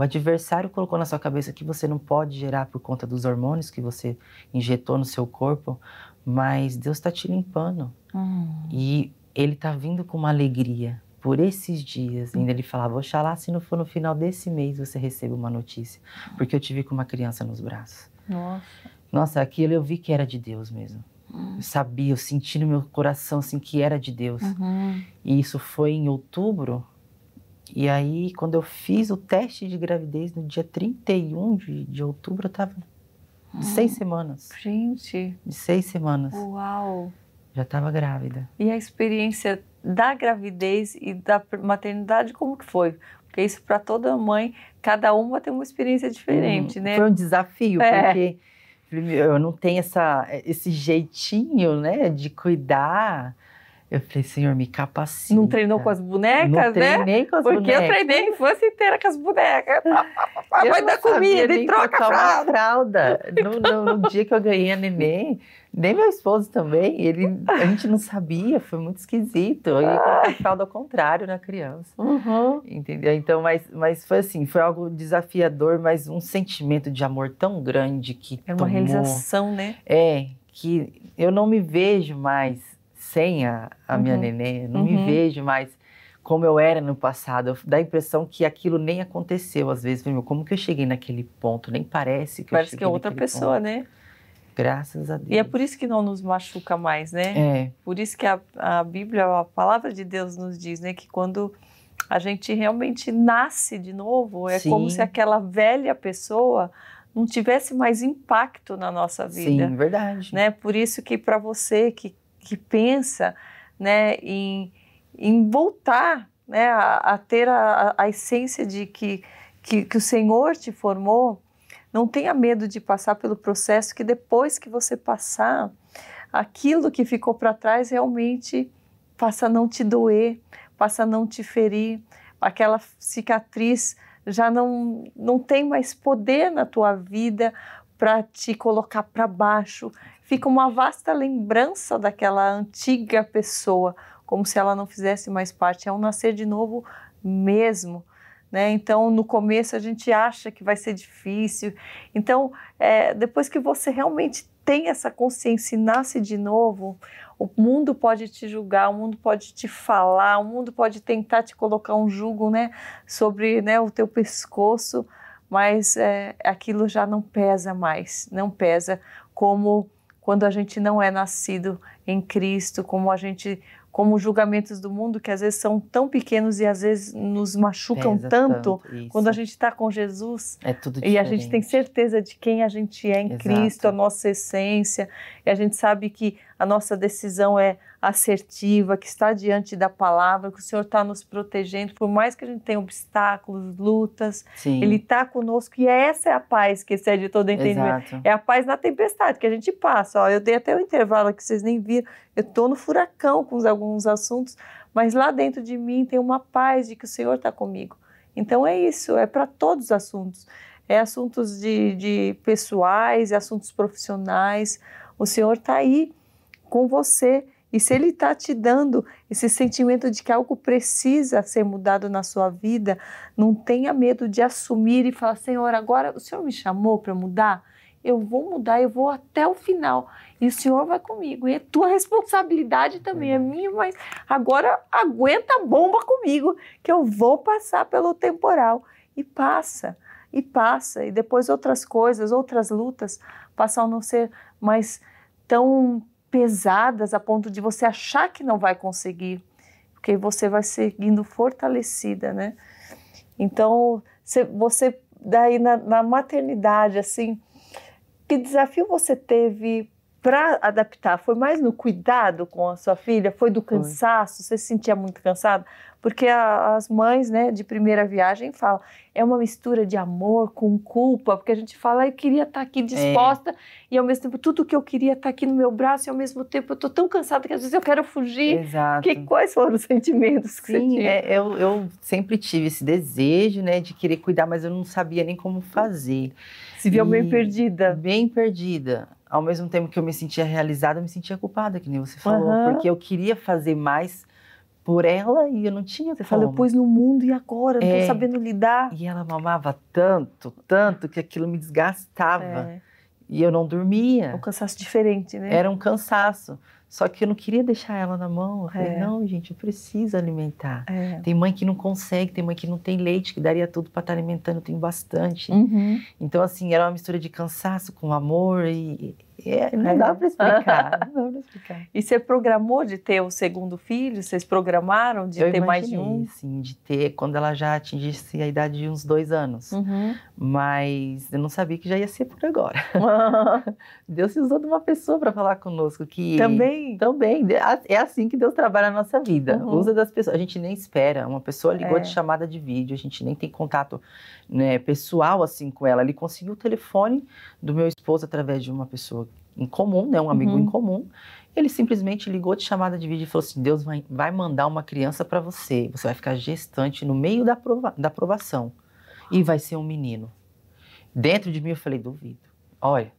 Speaker 2: o adversário colocou na sua cabeça que você não pode gerar por conta dos hormônios que você injetou no seu corpo, mas Deus está te limpando. Hum. E Ele está vindo com uma alegria por esses dias. Ainda ele falava, oxalá se não for no final desse mês você receba uma notícia. Porque eu tive com uma criança nos braços. Nossa. Nossa, aquilo eu vi que era de Deus mesmo. Hum. Eu sabia, eu senti no meu coração assim que era de Deus.
Speaker 3: Uhum.
Speaker 2: E isso foi em outubro e aí, quando eu fiz o teste de gravidez no dia 31 de, de outubro, eu tava de hum, seis semanas.
Speaker 1: Gente!
Speaker 2: De seis semanas.
Speaker 1: Uau!
Speaker 2: Já estava grávida.
Speaker 1: E a experiência da gravidez e da maternidade, como que foi? Porque isso para toda mãe,
Speaker 2: cada uma tem uma experiência diferente, hum, né? Foi um desafio, é. porque eu não tenho essa, esse jeitinho, né, de cuidar eu falei, Senhor, me capacita. Não treinou com as bonecas, não né? Treinei com as Porque bonecas. Porque eu
Speaker 1: treinei a infância inteira com as bonecas.
Speaker 3: Eu Vai dar comida e troca a fralda.
Speaker 2: fralda. No, no, no, *laughs* dia que eu ganhei a neném, nem meu esposo também, ele, a gente não sabia, foi muito esquisito. E colocou a fralda ao contrário na criança. Uhum. Entendeu? Então, mas, mas foi assim, foi algo desafiador, mas um sentimento de amor tão grande que. É uma tomou. realização, né? É, que eu não me vejo mais sem a, a uhum. minha neném, não uhum. me vejo mais como eu era no passado. dá a impressão que aquilo nem aconteceu às vezes. Meu, como que eu cheguei naquele ponto? Nem parece que parece eu cheguei que é outra pessoa, ponto. né? Graças a Deus. E é
Speaker 1: por isso que não nos machuca mais, né? É. Por isso que a, a Bíblia, a palavra de Deus nos diz, né, que quando a gente realmente nasce de novo, é Sim. como se aquela velha pessoa não tivesse mais impacto na nossa vida. Sim, verdade. Né? Por isso que para você que que pensa né, em, em voltar né, a, a ter a, a essência de que, que, que o Senhor te formou, não tenha medo de passar pelo processo, que depois que você passar, aquilo que ficou para trás realmente passa a não te doer, passa a não te ferir, aquela cicatriz já não, não tem mais poder na tua vida para te colocar para baixo fica uma vasta lembrança daquela antiga pessoa, como se ela não fizesse mais parte. É um nascer de novo mesmo. Né? Então, no começo a gente acha que vai ser difícil. Então, é, depois que você realmente tem essa consciência e nasce de novo, o mundo pode te julgar, o mundo pode te falar, o mundo pode tentar te colocar um jugo né, sobre né, o teu pescoço, mas é, aquilo já não pesa mais, não pesa como quando a gente não é nascido em Cristo, como a gente como julgamentos do mundo que às vezes são tão pequenos e às vezes nos machucam Pesa é, tanto, tanto quando a gente está com Jesus é
Speaker 2: tudo diferente. e a gente tem
Speaker 1: certeza de quem a gente é em Exato. Cristo, a nossa essência e a gente sabe que a nossa decisão é assertiva, que está diante da palavra, que o Senhor está nos protegendo, por mais que a gente tenha obstáculos, lutas, Sim. Ele está conosco e essa é a paz que excede todo entendimento. Exato. É a paz na tempestade que a gente passa. Ó, eu dei até o um intervalo que vocês nem viram, eu estou no furacão com alguns assuntos, mas lá dentro de mim tem uma paz de que o Senhor está comigo. Então é isso, é para todos os assuntos. É assuntos de, de pessoais, é assuntos profissionais. O Senhor está aí com você e se Ele está te dando esse sentimento de que algo precisa ser mudado na sua vida, não tenha medo de assumir e falar: Senhor, agora o Senhor me chamou para mudar? Eu vou mudar, eu vou até o final. E o Senhor vai comigo. E é tua *laughs* responsabilidade também, é minha, mas agora aguenta a bomba comigo, que eu vou passar pelo temporal. E passa, e passa. E depois outras coisas, outras lutas passam a não ser mais tão pesadas a ponto de você achar que não vai conseguir, porque você vai seguindo fortalecida, né? Então, você daí na, na maternidade assim, que desafio você teve para adaptar? Foi mais no cuidado com a sua filha? Foi do cansaço? Foi. Você se sentia muito cansada? Porque a, as mães, né, de primeira viagem falam, é uma mistura de amor com culpa, porque a gente fala, eu queria estar tá aqui é. disposta é. e ao mesmo tempo tudo que eu queria estar tá aqui no meu braço e ao mesmo tempo eu estou tão cansada que às vezes eu quero fugir. Exato. Que,
Speaker 2: quais foram os sentimentos que Sim, você tinha? É, eu, eu sempre tive esse desejo, né, de querer cuidar, mas eu não sabia nem como fazer. Se viu e... bem perdida. Bem perdida ao mesmo tempo que eu me sentia realizada, eu me sentia culpada, que nem você falou, uhum. porque eu queria fazer mais por ela e eu não tinha Você falou, eu pus
Speaker 1: no mundo e agora, não tô é. sabendo
Speaker 2: lidar. E ela mamava tanto, tanto, que aquilo me desgastava. É. E eu não dormia. É um cansaço diferente, né? Era um cansaço. Só que eu não queria deixar ela na mão. Eu falei, é. não, gente, eu preciso alimentar. É. Tem mãe que não consegue, tem mãe que não tem leite, que daria tudo para estar tá alimentando, tem bastante. Uhum. Então, assim, era uma mistura de cansaço com amor e, é, não dá para explicar, *laughs* não dá para explicar. E você programou de ter o segundo filho? Vocês programaram de eu ter mais de um? Sim, de ter quando ela já atingisse a idade de uns dois anos. Uhum. Mas eu não sabia que já ia ser por agora. Uhum. *laughs* Deus se usou de uma pessoa para falar conosco que também, também é assim que Deus trabalha a nossa vida. Uhum. Usa das pessoas. A gente nem espera. Uma pessoa ligou é. de chamada de vídeo. A gente nem tem contato né, pessoal assim com ela. Ele conseguiu o telefone do meu esposo através de uma pessoa em comum, né? Um amigo uhum. em comum. Ele simplesmente ligou de chamada de vídeo e falou assim: Deus vai, vai mandar uma criança para você. Você vai ficar gestante no meio da, prova, da aprovação. E vai ser um menino. Dentro de mim eu falei: duvido. Olha,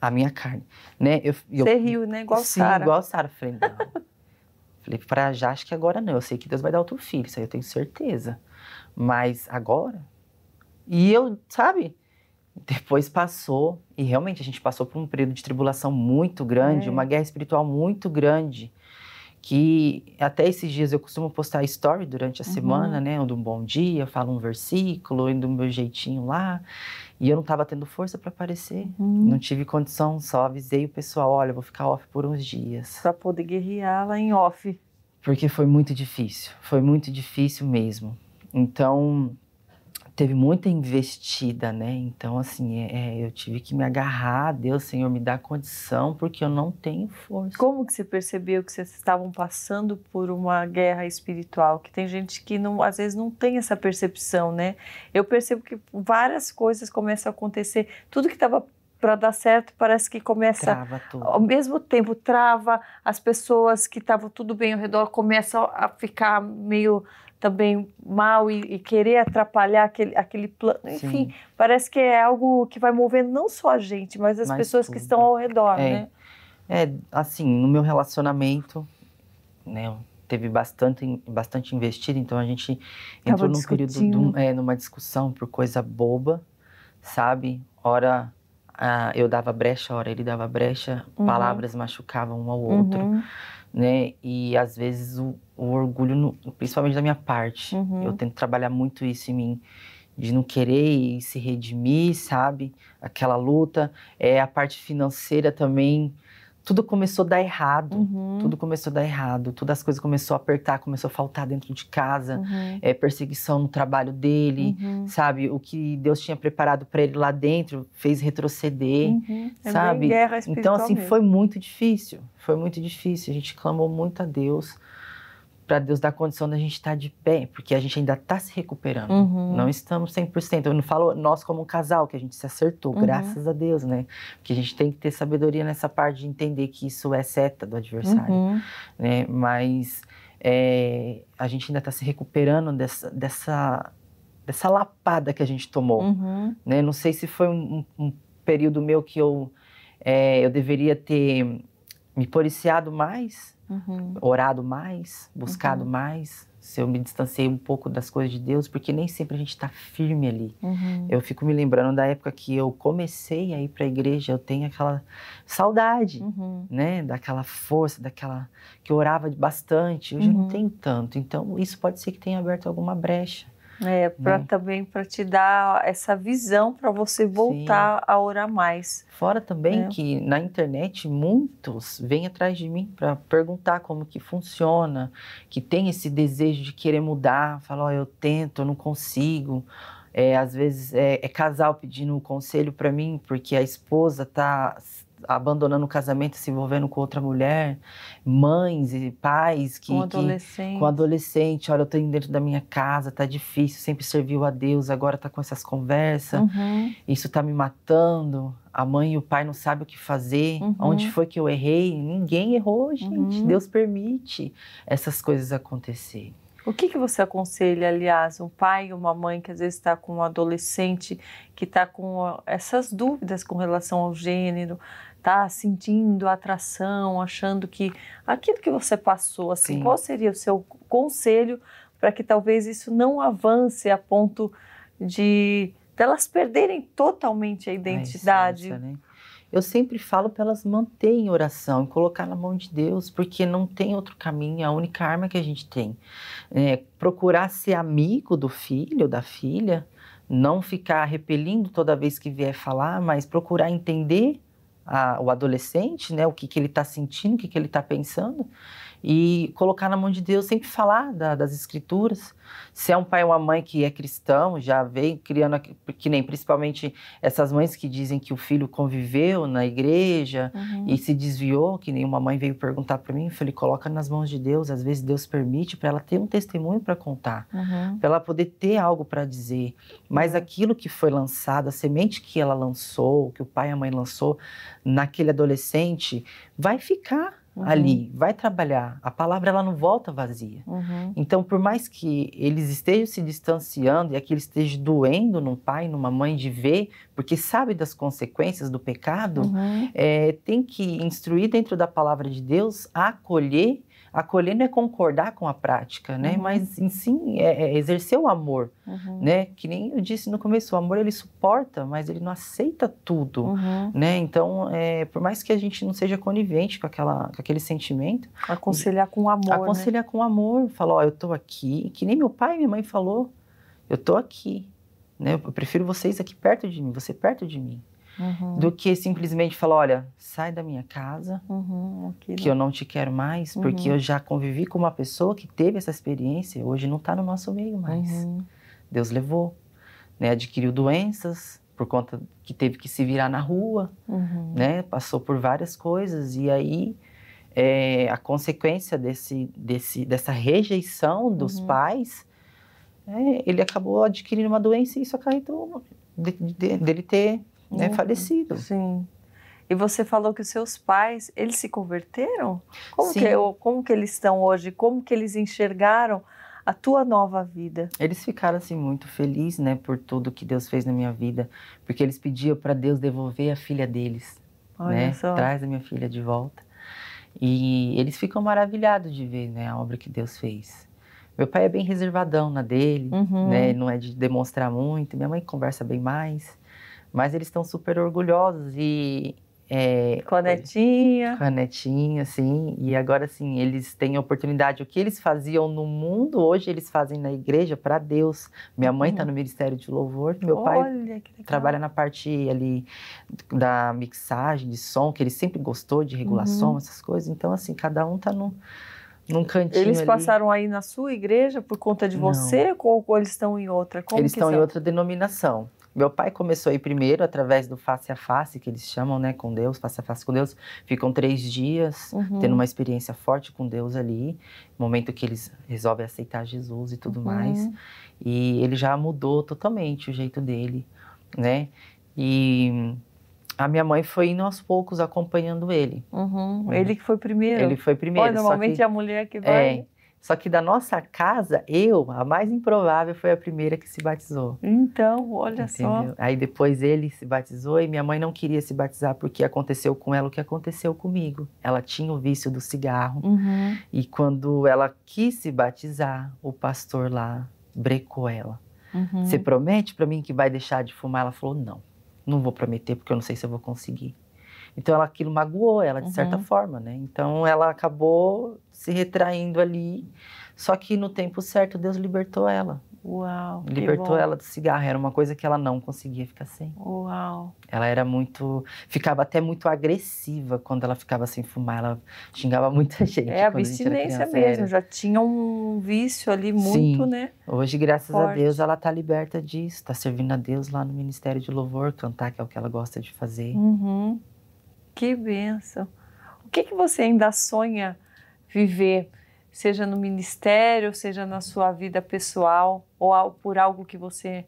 Speaker 2: a minha carne. Né? Eu, eu, você riu, né? Igual sim, Sarah. igual Sara. Falei: não. *laughs* falei: para já, acho que agora não. Eu sei que Deus vai dar outro filho, isso aí eu tenho certeza. Mas agora. E eu, sabe? Depois passou, e realmente a gente passou por um período de tribulação muito grande, é. uma guerra espiritual muito grande, que até esses dias eu costumo postar story durante a uhum. semana, né? Eu dou um bom dia, falo um versículo, indo do meu jeitinho lá, e eu não estava tendo força para aparecer, uhum. não tive condição, só avisei o pessoal, olha, vou ficar off por uns dias. Pra poder guerrear lá em off. Porque foi muito difícil, foi muito difícil mesmo. Então, teve muita investida, né? Então, assim, é, é, eu tive que me agarrar a Deus, Senhor, me dá condição, porque eu não tenho
Speaker 1: força. Como que você percebeu que vocês estavam passando por uma guerra espiritual? Que tem gente que não, às vezes não tem essa percepção, né? Eu percebo que várias coisas começam a acontecer, tudo que estava para dar certo, parece que começa. Trava tudo. Ao mesmo tempo, trava, as pessoas que estavam tudo bem ao redor começam a ficar meio também mal e, e querer atrapalhar aquele, aquele plano. Enfim, Sim. parece que é algo que vai movendo não só a gente, mas as mas pessoas tudo. que estão ao redor, é. né?
Speaker 2: É, assim, no meu relacionamento, né, teve bastante, bastante investido, então a gente entrou Tava num discutindo. período, de, é, numa discussão por coisa boba, sabe? Hora ah, eu dava brecha, hora ele dava brecha, uhum. palavras machucavam um ao outro, uhum. né? E às vezes o, o orgulho, no, principalmente da minha parte, uhum. eu tento trabalhar muito isso em mim, de não querer se redimir, sabe? Aquela luta, é a parte financeira também tudo começou a dar errado, uhum. tudo começou a dar errado, todas as coisas começou a apertar, começou a faltar dentro de casa, uhum. é, perseguição no trabalho dele, uhum. sabe? O que Deus tinha preparado para ele lá dentro fez retroceder, uhum. é sabe? É guerra então assim mesmo. foi muito difícil, foi muito difícil. A gente clamou muito a Deus para Deus dar condição da gente estar tá de pé, porque a gente ainda está se recuperando. Uhum. Não estamos 100%. Eu não falo nós como um casal, que a gente se acertou, uhum. graças a Deus, né? Porque a gente tem que ter sabedoria nessa parte de entender que isso é seta do adversário, uhum. né? Mas é, a gente ainda está se recuperando dessa, dessa, dessa lapada que a gente tomou, uhum. né? Não sei se foi um, um período meu que eu, é, eu deveria ter me policiado mais, Uhum. Orado mais, buscado uhum. mais, se eu me distanciei um pouco das coisas de Deus, porque nem sempre a gente está firme ali. Uhum. Eu fico me lembrando da época que eu comecei a ir para a igreja, eu tenho aquela saudade, uhum. né? Daquela força, daquela. que eu orava bastante. Hoje uhum. eu não uhum. tenho tanto. Então, isso pode ser que tenha aberto alguma brecha.
Speaker 1: É, para né? também para te dar essa visão para você voltar Sim. a orar mais.
Speaker 2: Fora também é. que na internet muitos vêm atrás de mim para perguntar como que funciona, que tem esse desejo de querer mudar, falar, oh, eu tento, eu não consigo. É, às vezes é, é casal pedindo um conselho para mim porque a esposa tá abandonando o casamento, se envolvendo com outra mulher, mães e pais que com adolescente, que, com adolescente olha, eu tenho dentro da minha casa, tá difícil, sempre serviu a Deus, agora tá com essas conversas, uhum. isso tá me matando. A mãe e o pai não sabem o que fazer, uhum. onde foi que eu errei? Ninguém errou, gente. Uhum. Deus permite essas coisas acontecerem.
Speaker 1: O que, que você aconselha, aliás, um pai ou uma mãe que às vezes está com um adolescente que está com essas dúvidas com relação ao gênero, tá sentindo atração, achando que aquilo que você passou, assim, Sim. qual seria o seu conselho para que talvez isso não avance a ponto de delas perderem totalmente a identidade? A essência,
Speaker 2: né? Eu sempre falo para elas manter em oração, colocar na mão de Deus, porque não tem outro caminho, é a única arma que a gente tem. É, procurar ser amigo do filho, da filha, não ficar repelindo toda vez que vier falar, mas procurar entender a, o adolescente, né, o que, que ele está sentindo, o que, que ele está pensando e colocar na mão de Deus, sempre falar da, das escrituras. Se é um pai ou uma mãe que é cristão, já vem criando, que nem principalmente essas mães que dizem que o filho conviveu na igreja uhum. e se desviou, que nenhuma mãe veio perguntar para mim, eu falei, coloca nas mãos de Deus, às vezes Deus permite para ela ter um testemunho para contar, uhum. para ela poder ter algo para dizer. Mas uhum. aquilo que foi lançado, a semente que ela lançou, que o pai e a mãe lançou naquele adolescente, vai ficar Uhum. ali, vai trabalhar. A palavra ela não volta vazia. Uhum. Então, por mais que eles estejam se distanciando e aquilo esteja doendo num pai, numa mãe de ver, porque sabe das consequências do pecado, uhum. é, tem que instruir dentro da palavra de Deus a acolher Acolher não é concordar com a prática, né? Uhum. Mas sim é, é exercer o amor, uhum. né? Que nem eu disse no começo, o amor ele suporta, mas ele não aceita tudo, uhum. né? Então, é, por mais que a gente não seja conivente com, aquela, com aquele sentimento, aconselhar com amor, aconselhar né? com amor, falar, ó, oh, eu tô aqui, que nem meu pai e minha mãe falou, eu tô aqui, né? Eu prefiro vocês aqui perto de mim, você perto de mim uhum. do que simplesmente falar, olha, sai da minha casa, uhum, que eu não te quero mais, uhum. porque eu já convivi com uma pessoa que teve essa experiência, hoje não está no nosso meio mais. Uhum. Deus levou, né? adquiriu doenças por conta que teve que se virar na rua,
Speaker 3: uhum. né?
Speaker 2: Passou por várias coisas e aí é, a consequência desse, desse, dessa rejeição dos uhum. pais é, ele acabou adquirindo uma doença e isso acarretou de, de, dele ter né, uhum. falecido. Sim. E você falou que os seus
Speaker 1: pais, eles se converteram? Como Sim. que, como que eles estão hoje? Como que eles enxergaram a tua nova vida?
Speaker 2: Eles ficaram assim muito felizes, né, por tudo que Deus fez na minha vida, porque eles pediam para Deus devolver a filha deles, Olha né? Só. Traz a minha filha de volta. E eles ficam maravilhados de ver, né, a obra que Deus fez. Meu pai é bem reservadão na dele, uhum. né? Não é de demonstrar muito. Minha mãe conversa bem mais. Mas eles estão super orgulhosos e... É, canetinha. Canetinha, sim. E agora, sim, eles têm oportunidade. O que eles faziam no mundo, hoje eles fazem na igreja para Deus. Minha mãe está hum. no Ministério de Louvor. Meu Olha, pai trabalha na parte ali da mixagem, de som, que ele sempre gostou de regulação, uhum. essas coisas. Então, assim, cada um está num num cantinho Eles passaram
Speaker 1: ali. aí na sua igreja por conta de você ou, ou eles estão em outra? Como eles estão são? em
Speaker 2: outra denominação. Meu pai começou aí primeiro através do face a face, que eles chamam, né, com Deus, face a face com Deus. Ficam três dias uhum. tendo uma experiência forte com Deus ali, momento que eles resolvem aceitar Jesus e tudo uhum. mais. E ele já mudou totalmente o jeito dele, né? E a minha mãe foi indo aos poucos acompanhando ele.
Speaker 3: Uhum. uhum. Ele que foi primeiro. Ele foi primeiro. Pô, normalmente que, é a mulher que é, vai. É,
Speaker 2: só que da nossa casa, eu, a mais improvável, foi a primeira que se batizou.
Speaker 1: Então, olha Entendeu?
Speaker 2: só. Aí depois ele se batizou e minha mãe não queria se batizar porque aconteceu com ela o que aconteceu comigo. Ela tinha o vício do cigarro. Uhum. E quando ela quis se batizar, o pastor lá brecou ela. Uhum. Você promete para mim que vai deixar de fumar? Ela falou: não, não vou prometer porque eu não sei se eu vou conseguir. Então ela, aquilo magoou ela de uhum. certa forma, né? Então ela acabou se retraindo ali. Só que no tempo certo Deus libertou ela. Uau. Libertou ela do cigarro, era uma coisa que ela não conseguia ficar sem.
Speaker 3: Uau.
Speaker 2: Ela era muito. ficava até muito agressiva quando ela ficava sem fumar, ela xingava muita *laughs* gente. É abstinência mesmo, já
Speaker 1: tinha um vício ali muito, Sim. né?
Speaker 2: Hoje, graças Forte. a Deus, ela tá liberta disso, tá servindo a Deus lá no Ministério de Louvor, cantar, que é o que ela gosta de fazer.
Speaker 1: Uhum. Que benção! O que, que você ainda sonha viver, seja no ministério, seja na sua vida pessoal, ou por algo que você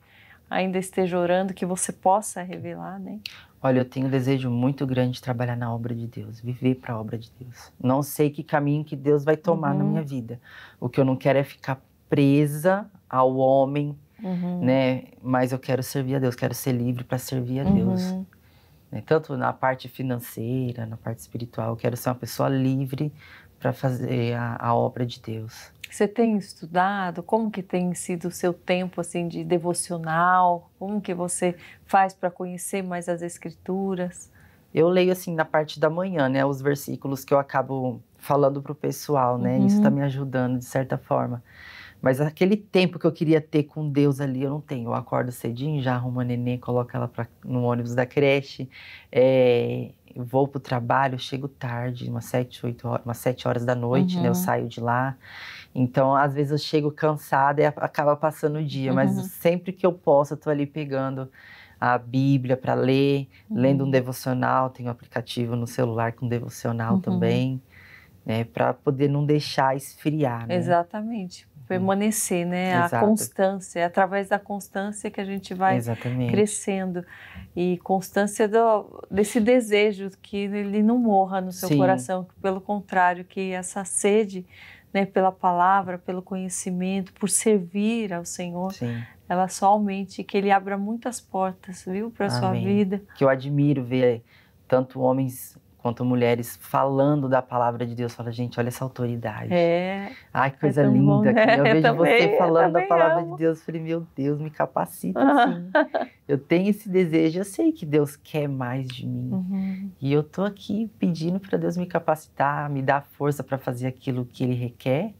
Speaker 1: ainda esteja orando, que você possa revelar, né?
Speaker 2: Olha, eu tenho um desejo muito grande de trabalhar na obra de Deus, viver para a obra de Deus. Não sei que caminho que Deus vai tomar uhum. na minha vida. O que eu não quero é ficar presa ao homem, uhum. né? Mas eu quero servir a Deus, quero ser livre para servir a Deus. Uhum né? tanto na parte financeira, na parte espiritual. Eu quero ser uma pessoa livre para fazer a, a, obra de Deus.
Speaker 1: Você tem estudado? Como que tem sido o seu tempo assim de devocional? Como que você faz para conhecer mais as escrituras?
Speaker 2: Eu leio assim na parte da manhã, né, os versículos que eu acabo falando para o pessoal, né? Tá uhum. Isso está me ajudando de certa forma. Mas aquele tempo que eu queria ter com Deus ali, eu não tenho. Eu acordo cedinho, já arrumo a neném, coloco ela pra, no ônibus da creche, é, vou pro trabalho, chego tarde, umas sete, oito horas, umas sete horas da noite, uhum. né? Eu uhum. saio de lá. Então, às vezes eu chego cansada e acaba passando o dia, uhum. mas sempre que eu posso, eu tô ali pegando a Bíblia para ler, uhum. lendo um uhum. devocional, tenho um aplicativo no celular com devocional uhum. também, né, para poder não deixar esfriar. Né?
Speaker 1: Exatamente, permanecer, né? Exato. A constância, é através da constância que a gente vai Exatamente. crescendo. E constância do, desse desejo que ele não morra no seu Sim. coração, que pelo contrário, que essa sede né, pela palavra, pelo conhecimento, por servir ao Senhor, Sim. ela só aumente, que ele abra muitas
Speaker 2: portas, viu, para sua vida. Que eu admiro ver tanto homens quanto mulheres falando da palavra de Deus, fala, gente, olha essa autoridade.
Speaker 3: É.
Speaker 2: Ai, que é coisa é linda. Bom, né? Eu vejo eu também, você falando da palavra amo. de Deus, eu falei, meu Deus, me capacita assim. eu tenho esse desejo, eu sei que Deus quer mais de mim. Uhum. E eu tô aqui pedindo para Deus me capacitar, me dar força para fazer aquilo que ele requer,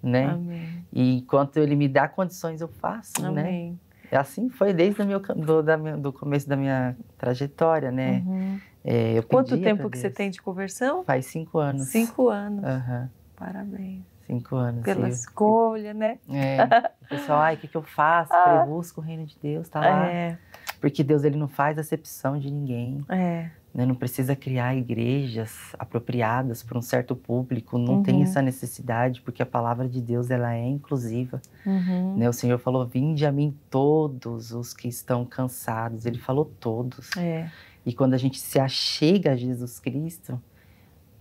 Speaker 2: né? Amém. E enquanto ele me dá condições, eu faço, né? Amém. né? E assim foi desde o meu, do, da, do começo da minha trajetória, né? Uhum. É, Quanto tempo que você
Speaker 1: tem de conversão?
Speaker 2: Faz cinco anos. Cinco anos. Uhum. Parabéns. Cinco anos. Pela eu, escolha, eu, né? É. O *laughs* pessoal, ai, o que, que eu faço? Ah. Eu busco o reino de Deus, tá lá. É. Porque Deus ele não faz acepção de ninguém. É. Né? Não precisa criar igrejas apropriadas para um certo público. Não uhum. tem essa necessidade, porque a palavra de Deus ela é inclusiva.
Speaker 3: Uhum. Né? O
Speaker 2: Senhor falou: Vinde a mim todos os que estão cansados. Ele falou todos. É. E quando a gente se achega a Jesus Cristo,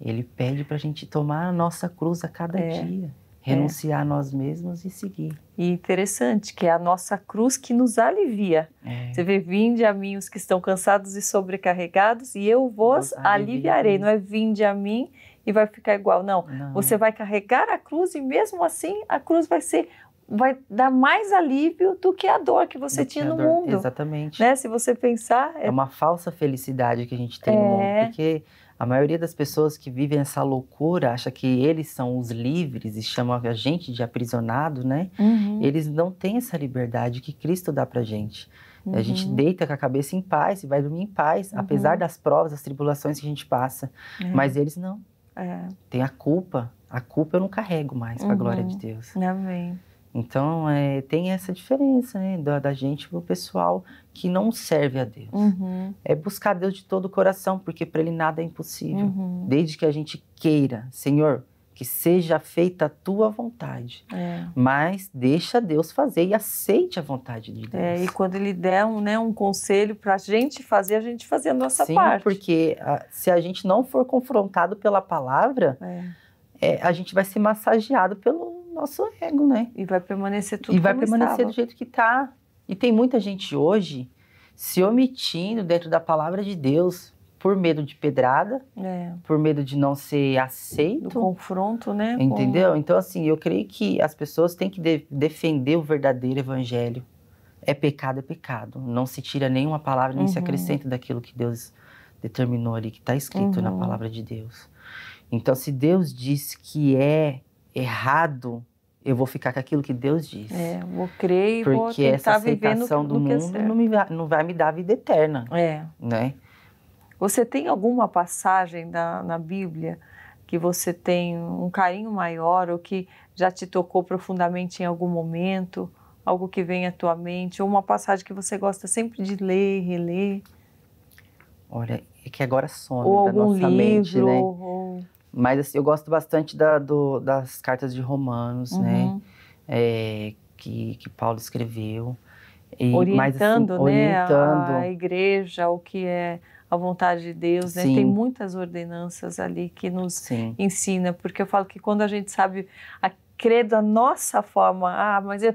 Speaker 2: ele pede para a gente tomar a nossa cruz a cada é, dia, é. renunciar é. a nós mesmos e seguir.
Speaker 1: E interessante que é a nossa cruz que nos alivia. É. Você vê, vinde a mim os que estão cansados e sobrecarregados, e eu vos aliviarei. Não é vinde a mim e vai ficar igual. Não, Não. você vai carregar a cruz e mesmo assim a cruz vai ser vai dar mais alívio do que a dor que você do tinha no dor, mundo.
Speaker 2: Exatamente. Né? Se você pensar. É... é... uma falsa felicidade que a gente tem é... no mundo, é. porque a maioria das pessoas que vivem essa loucura acha que eles são os livres e chamam a gente de aprisionado, né? Uhum. Eles não têm essa liberdade que Cristo dá pra gente. Uhum. A gente uhum. deita com a cabeça em paz e vai dormir em paz, uhum. apesar das provas, das tribulações que a gente passa. É. Mas eles não. É. Tem a culpa. A culpa eu não carrego mais, uhum. para a glória de uhum. Deus.
Speaker 1: Amém.
Speaker 2: Então, é, tem essa diferença né, da, da gente pro pessoal que não serve a Deus. Uhum. É buscar Deus de todo o coração, porque para Ele nada é impossível. Uhum. Desde que a gente queira, Senhor, que seja feita a tua vontade. É. Mas deixa Deus fazer e aceite a vontade de é, Deus.
Speaker 1: É, e quando Ele der um, né, um conselho para a gente fazer, a gente fazer a nossa Sim, parte. Sim,
Speaker 2: porque a, ah, se a gente não for confrontado pela palavra, é. é a gente vai ser massageado pelo nosso ego, né? E vai permanecer tudo E vai permanecer estava. do jeito que tá. E tem muita gente hoje se omitindo dentro da palavra de Deus por medo de pedrada, é. por medo de não ser aceito. Do
Speaker 1: confronto, né? Entendeu? Com...
Speaker 2: Então, assim, eu creio que as pessoas têm que de defender o verdadeiro evangelho. É pecado, é pecado. Não se tira nenhuma palavra, nem uhum. se acrescenta daquilo que Deus determinou ali, que está escrito uhum. na palavra de Deus. Então, se Deus diz que é errado, eu vou ficar com aquilo que Deus diz. É, vou crer e Porque vou tentar essa aceitação no, no do é mundo é não, me, não vai me
Speaker 1: dar vida eterna. É. Né? Você tem alguma passagem da, na Bíblia que você tem um carinho maior ou que já te tocou profundamente em algum momento? Algo que vem à tua mente? Ou uma passagem que você gosta sempre de
Speaker 2: ler e reler? Olha, é que agora some ou da nossa livro, mente, né? Ou... Mas assim, eu gosto bastante da, do, das cartas de Romanos, né? uhum. né? É, que, que Paulo escreveu. E, orientando, mas, assim, né, orientando. A, a
Speaker 1: igreja, o que é a vontade de Deus, né? Tem muitas ordenanças ali que nos Sim. ensina, porque eu falo que quando a gente sabe a crer da nossa forma, ah, mas eu,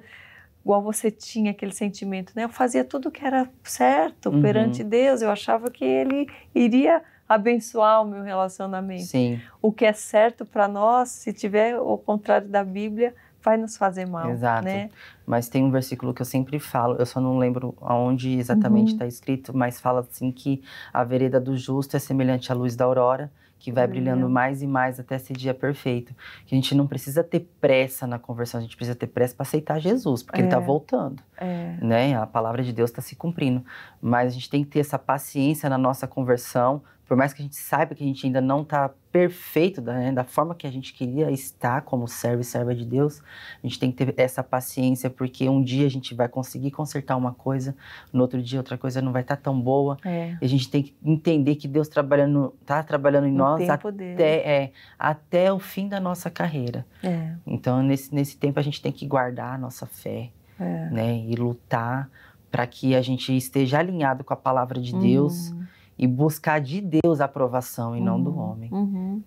Speaker 1: igual você tinha aquele sentimento, né? Eu fazia tudo que era certo uhum. perante Deus, eu achava que ele iria abençoar o meu relacionamento. Sim. O que é certo para nós, se tiver o contrário da Bíblia, vai nos fazer mal. Né? Exato. Né?
Speaker 2: Mas tem um versículo que eu sempre falo, eu só não lembro aonde exatamente está uhum. Tá escrito, mas fala assim que a vereda do justo é semelhante à luz da aurora, que vai uhum. brilhando mais e mais até esse dia perfeito. Que a gente não precisa ter pressa na conversão, a gente precisa ter pressa para aceitar Jesus, porque tá é. ele está voltando, é. né? A palavra de Deus está se cumprindo, mas a gente tem que ter essa paciência na nossa conversão por mais que a gente saiba que a gente ainda não está perfeito né, da, forma que a gente queria estar como servo e serva de Deus, a gente tem que ter essa paciência, porque um dia a gente vai conseguir consertar uma coisa, no outro dia outra coisa não vai estar tá tão boa. É. a gente tem que entender que Deus trabalhando, tá trabalhando em no nós até, é, até o fim da nossa carreira. É. Então, nesse, nesse tempo, a gente tem que guardar a nossa fé é. né, e lutar para que a gente esteja alinhado com a palavra de Deus. Uhum e buscar de Deus a aprovação e uhum. não do uhum, homem.
Speaker 1: Uhum.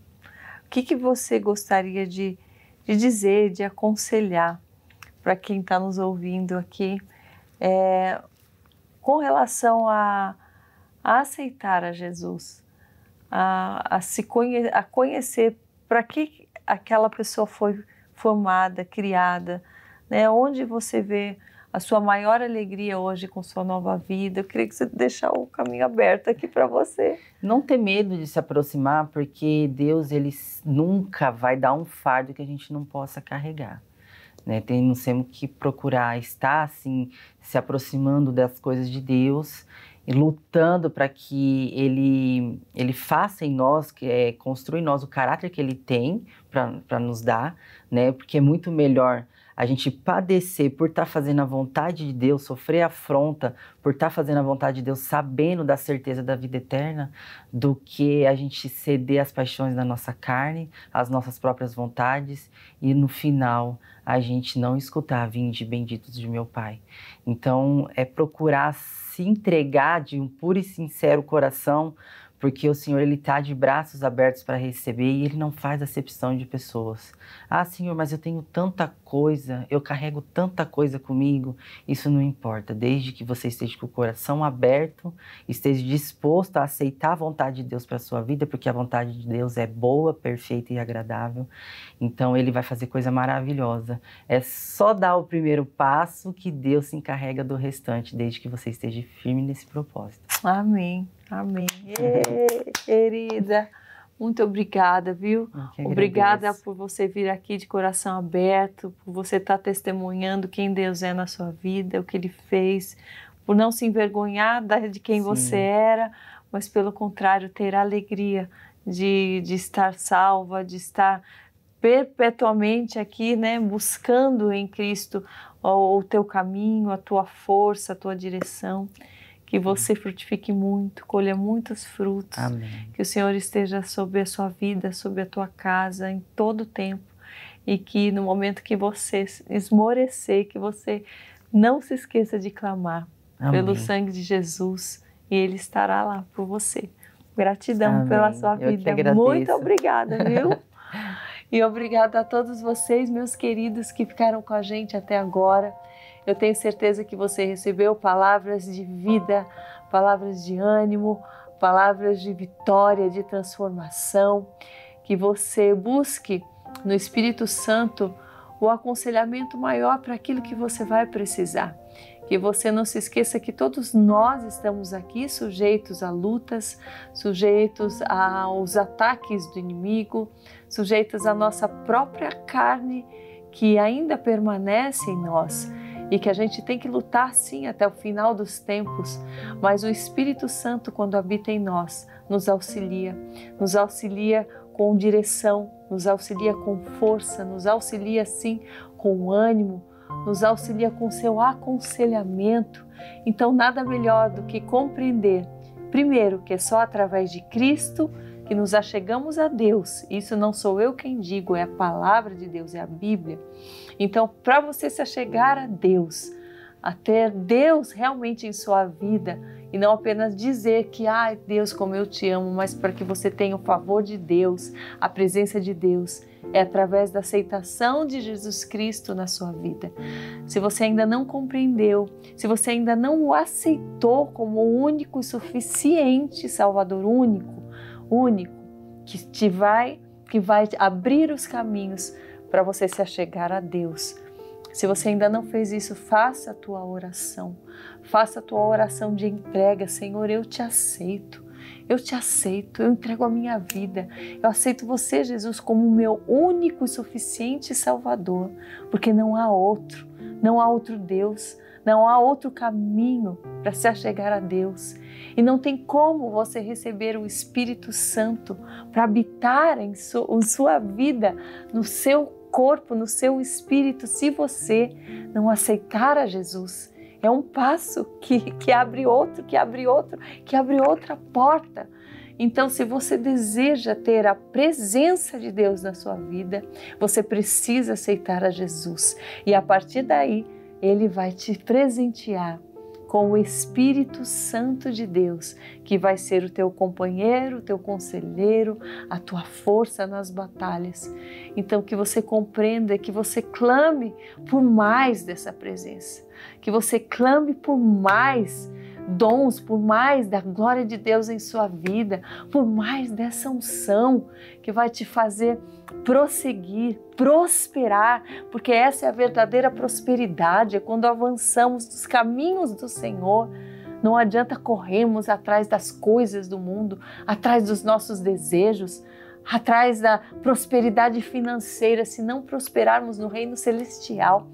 Speaker 1: O que, que você gostaria de, de dizer, de aconselhar para quem está nos ouvindo aqui é, com relação a, a, aceitar a Jesus, a, a se conhe, a conhecer para que aquela pessoa foi formada, criada, né? onde você vê a sua maior alegria hoje com sua nova vida. Eu queria que você deixasse o caminho aberto aqui para você.
Speaker 2: Não ter medo de se aproximar, porque Deus ele nunca vai dar um fardo que a gente não possa carregar. Né? Temos, sempre que procurar estar assim, se aproximando das coisas de Deus lutando para que ele, ele faça em nós, que é, construa em nós o caráter que ele tem para nos dar, né? Porque é muito melhor a gente padecer por estar tá fazendo a vontade de Deus, sofrer afronta por estar tá fazendo a vontade de Deus, sabendo da certeza da vida eterna, do que a gente ceder às paixões da nossa carne, às nossas próprias vontades e no final a gente não escutar vinde benditos de meu Pai. Então é procurar se entregar de um puro e sincero coração porque o Senhor ele está de braços abertos para receber e ele não faz acepção de pessoas. Ah, Senhor, mas eu tenho tanta coisa, eu carrego tanta coisa comigo, isso não importa, desde que você esteja com o coração aberto, esteja disposto a aceitar a vontade de Deus para sua vida, porque a vontade de Deus é boa, perfeita e agradável. Então ele vai fazer coisa maravilhosa. É só dar o primeiro passo que Deus se encarrega do restante, desde que você esteja firme nesse propósito.
Speaker 1: Amém. Amém. *laughs* Ei, querida. Muito obrigada, viu? Obrigada por você vir aqui de coração aberto, por você estar tá testemunhando quem Deus é na sua vida, o que Ele fez, por não se envergonhar de quem Sim. você era, mas pelo contrário, ter a alegria de, de estar salva, de estar perpetuamente aqui, né, buscando em Cristo o, o teu caminho, a tua força, a tua direção que você frutifique muito, colha muitos frutos, Amém. que o Senhor esteja sobre a sua vida, sobre a tua casa, em todo o tempo, e que no momento que você esmorecer, que você não se esqueça de clamar Amém. pelo sangue de Jesus, e Ele estará lá por você. Gratidão Amém. pela sua vida. Muito obrigada, viu? *laughs* e obrigado a todos vocês, meus queridos, que ficaram com a gente até agora. Eu tenho certeza que você recebeu palavras de vida, palavras de ânimo, palavras de vitória, de transformação. Que você busque no Espírito Santo o aconselhamento maior para aquilo que você vai precisar. Que você não se esqueça que todos nós estamos aqui sujeitos a lutas, sujeitos aos ataques do inimigo, sujeitos à nossa própria carne que ainda permanece em nós e que a gente tem que lutar sim até o final dos tempos, mas o Espírito Santo, quando habita em nós, nos auxilia, nos auxilia com direção, nos auxilia com força, nos auxilia sim com ânimo, nos auxilia com seu aconselhamento. Então, nada melhor do que compreender, primeiro, que é só através de Cristo que nos achegamos a Deus. Isso não sou eu quem digo, é a palavra de Deus, é a Bíblia. Então, para você se achegar a Deus, a ter Deus realmente em sua vida e não apenas dizer que, ai ah, Deus, como eu te amo, mas para que você tenha o favor de Deus, a presença de Deus, é através da aceitação de Jesus Cristo na sua vida. Se você ainda não compreendeu, se você ainda não o aceitou como o único e suficiente Salvador único, único que te vai que vai abrir os caminhos para você se achegar a Deus. Se você ainda não fez isso, faça a tua oração. Faça a tua oração de entrega, Senhor, eu te aceito. Eu te aceito, eu entrego a minha vida. Eu aceito você, Jesus, como o meu único e suficiente Salvador, porque não há outro, não há outro Deus, não há outro caminho para se achegar a Deus. E não tem como você receber o Espírito Santo para habitar em, sua vida, no seu corpo, no seu espírito, se você não aceitar a Jesus. É um passo que, que abre outro, que abre outro, que abre outra porta. Então, se você deseja ter a presença de Deus na sua vida, você precisa aceitar a Jesus. E a partir daí, ele vai te presentear com o Espírito Santo de Deus, que vai ser o teu companheiro, o teu conselheiro, a tua força nas batalhas. Então, que você compreenda, que você clame por mais dessa presença, que você clame por mais dons, por mais da glória de Deus em sua vida, por mais dessa unção que vai te fazer prosseguir, prosperar, porque essa é a verdadeira prosperidade, é quando avançamos nos caminhos do Senhor. Não adianta corrermos atrás das coisas do mundo, atrás dos nossos desejos, atrás da prosperidade financeira, se não prosperarmos no reino celestial.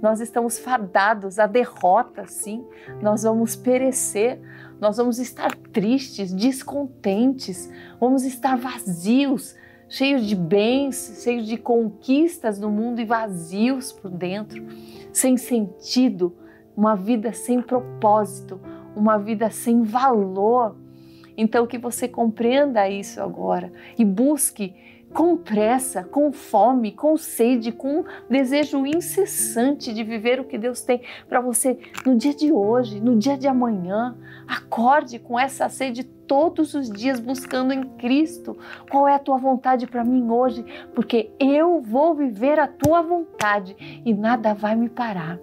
Speaker 1: Nós estamos fadados à derrota, sim, nós vamos perecer, nós vamos estar tristes, descontentes, vamos estar vazios, cheios de bens, cheios de conquistas no mundo e vazios por dentro, sem sentido, uma vida sem propósito, uma vida sem valor. Então, que você compreenda isso agora e busque com pressa, com fome, com sede, com um desejo incessante de viver o que Deus tem para você no dia de hoje, no dia de amanhã. Acorde com essa sede todos os dias buscando em Cristo. Qual é a tua vontade para mim hoje? Porque eu vou viver a tua vontade e nada vai me parar.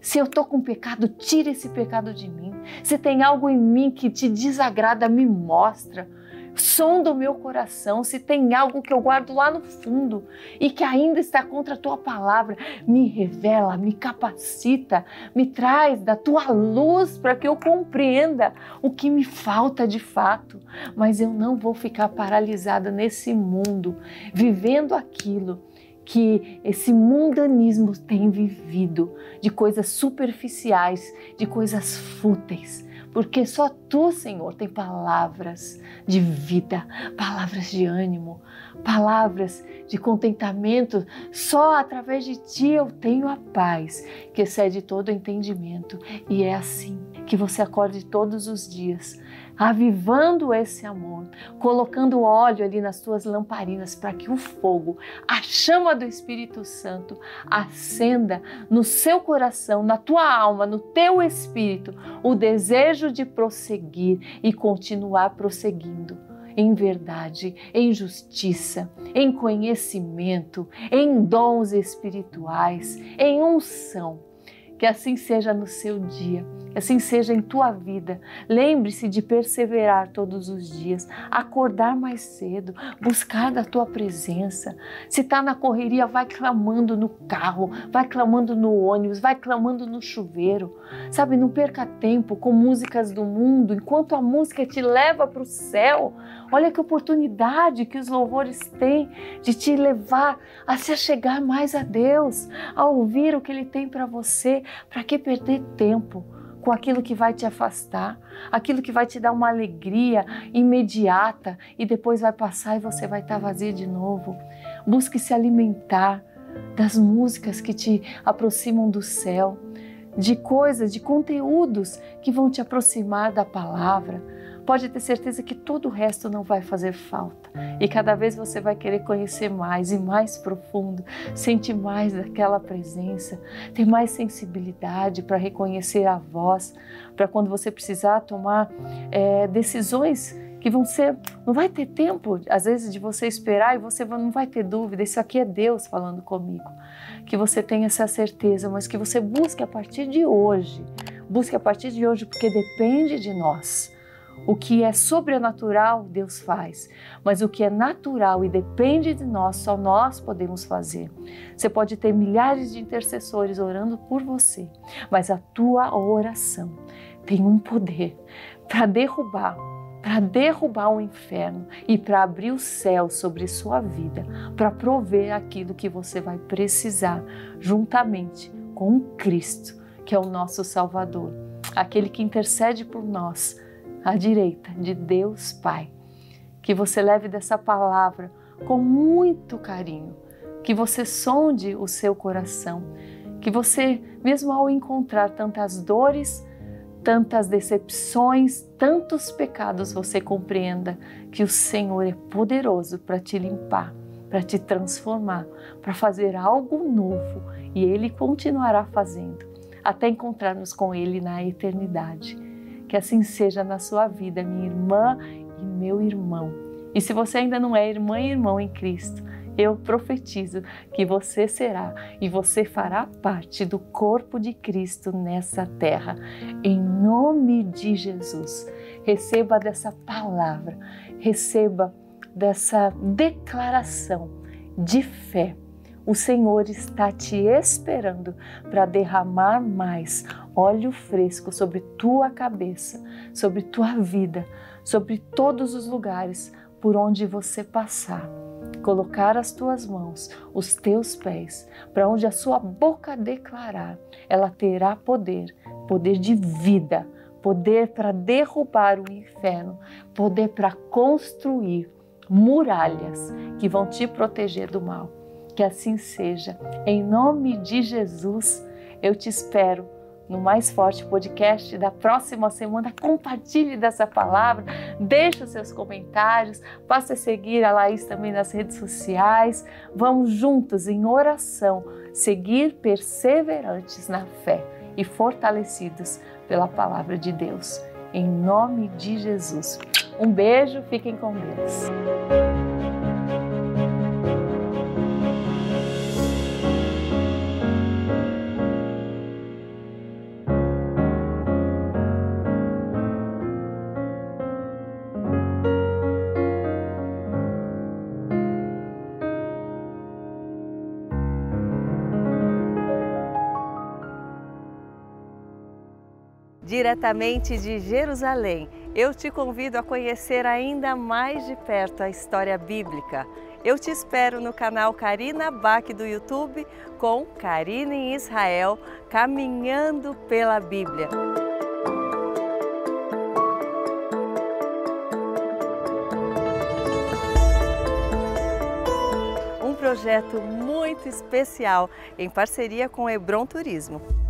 Speaker 1: Se eu estou com pecado, tira esse pecado de mim. Se tem algo em mim que te desagrada, me mostra. Sonda o meu coração se tem algo que eu guardo lá no fundo e que ainda está contra a tua palavra. Me revela, me capacita, me traz da tua luz para que eu compreenda o que me falta de fato. Mas eu não vou ficar paralisada nesse mundo, vivendo aquilo que esse mundanismo tem vivido, de coisas superficiais, de coisas fúteis porque só tu, Senhor, tem palavras de vida, palavras de ânimo, palavras de contentamento. Só através de ti eu tenho a paz que excede todo entendimento. E é assim que você acorde todos os dias avivando esse amor, colocando óleo ali nas tuas lamparinas para que o fogo, a chama do Espírito Santo, acenda no seu coração, na tua alma, no teu espírito, o desejo de prosseguir e continuar prosseguindo em verdade, em justiça, em conhecimento, em dons espirituais, em unção que assim seja no seu dia, que assim seja em tua vida. Lembre-se de perseverar todos os dias, acordar mais cedo, buscar da tua presença. Se está na correria, vai clamando no carro, vai clamando no ônibus, vai clamando no chuveiro. Sabe, não perca tempo com músicas do mundo, enquanto a música te leva para o céu. Olha que oportunidade que os louvores têm de te levar a se achegar mais a Deus, a ouvir o que Ele tem para você. Para que perder tempo? com aquilo que vai te afastar, aquilo que vai te dar uma alegria imediata e depois vai passar e você vai estar tá vazio de novo. Busque se alimentar das músicas que te aproximam do céu, de coisas, de conteúdos que vão te aproximar da palavra pode ter certeza que todo o resto não vai fazer falta. E cada vez você vai querer conhecer mais e mais profundo, sentir mais daquela presença, ter mais sensibilidade para reconhecer a voz, para quando você precisar tomar é, decisões que vão ser, não vai ter tempo, às vezes, de você esperar e você não vai ter dúvida. Isso aqui é Deus falando comigo. Que você tenha essa certeza, mas que você busque a partir de hoje. Busque a partir de hoje, porque depende de nós. O que é sobrenatural, Deus faz, mas o que é natural e depende de nós, só nós podemos fazer. Você pode ter milhares de intercessores orando por você, mas a tua oração tem um poder para derrubar para derrubar o inferno e para abrir o céu sobre sua vida, para prover aquilo que você vai precisar, juntamente com Cristo, que é o nosso Salvador, aquele que intercede por nós à direita de Deus Pai. Que você leve dessa palavra com muito carinho, que você sonde o seu coração, que você, mesmo ao encontrar tantas dores, tantas decepções, tantos pecados, você compreenda que o Senhor é poderoso para te limpar, para te transformar, para fazer algo novo e Ele continuará fazendo até encontrarmos com Ele na eternidade. Que assim seja na sua vida, minha irmã e meu irmão. E se você ainda não é irmã e irmão em Cristo, eu profetizo que você será e você fará parte do corpo de Cristo nessa terra. Em nome de Jesus, receba dessa palavra, receba dessa declaração de fé o Senhor está te esperando para derramar mais óleo fresco sobre tua cabeça, sobre tua vida, sobre todos os lugares por onde você passar. Colocar as tuas mãos, os teus pés, para onde a sua boca declarar, ela terá poder, poder de vida, poder para derrubar o inferno, poder para construir muralhas que vão te proteger do mal. Que assim seja. Em nome de Jesus, eu te espero no mais forte podcast da próxima semana. Compartilhe dessa palavra, deixe os seus comentários, passe a seguir a Laís também nas redes sociais. Vamos juntos em oração seguir perseverantes na fé e fortalecidos pela palavra de Deus. Em nome de Jesus. Um beijo, fiquem com Deus. diretamente de Jerusalém. Eu te convido a conhecer ainda mais de perto a história bíblica. Eu te espero no canal Karina Bach do YouTube com Karina em Israel, caminhando pela Bíblia. Um projeto muito especial em parceria com Hebron Turismo.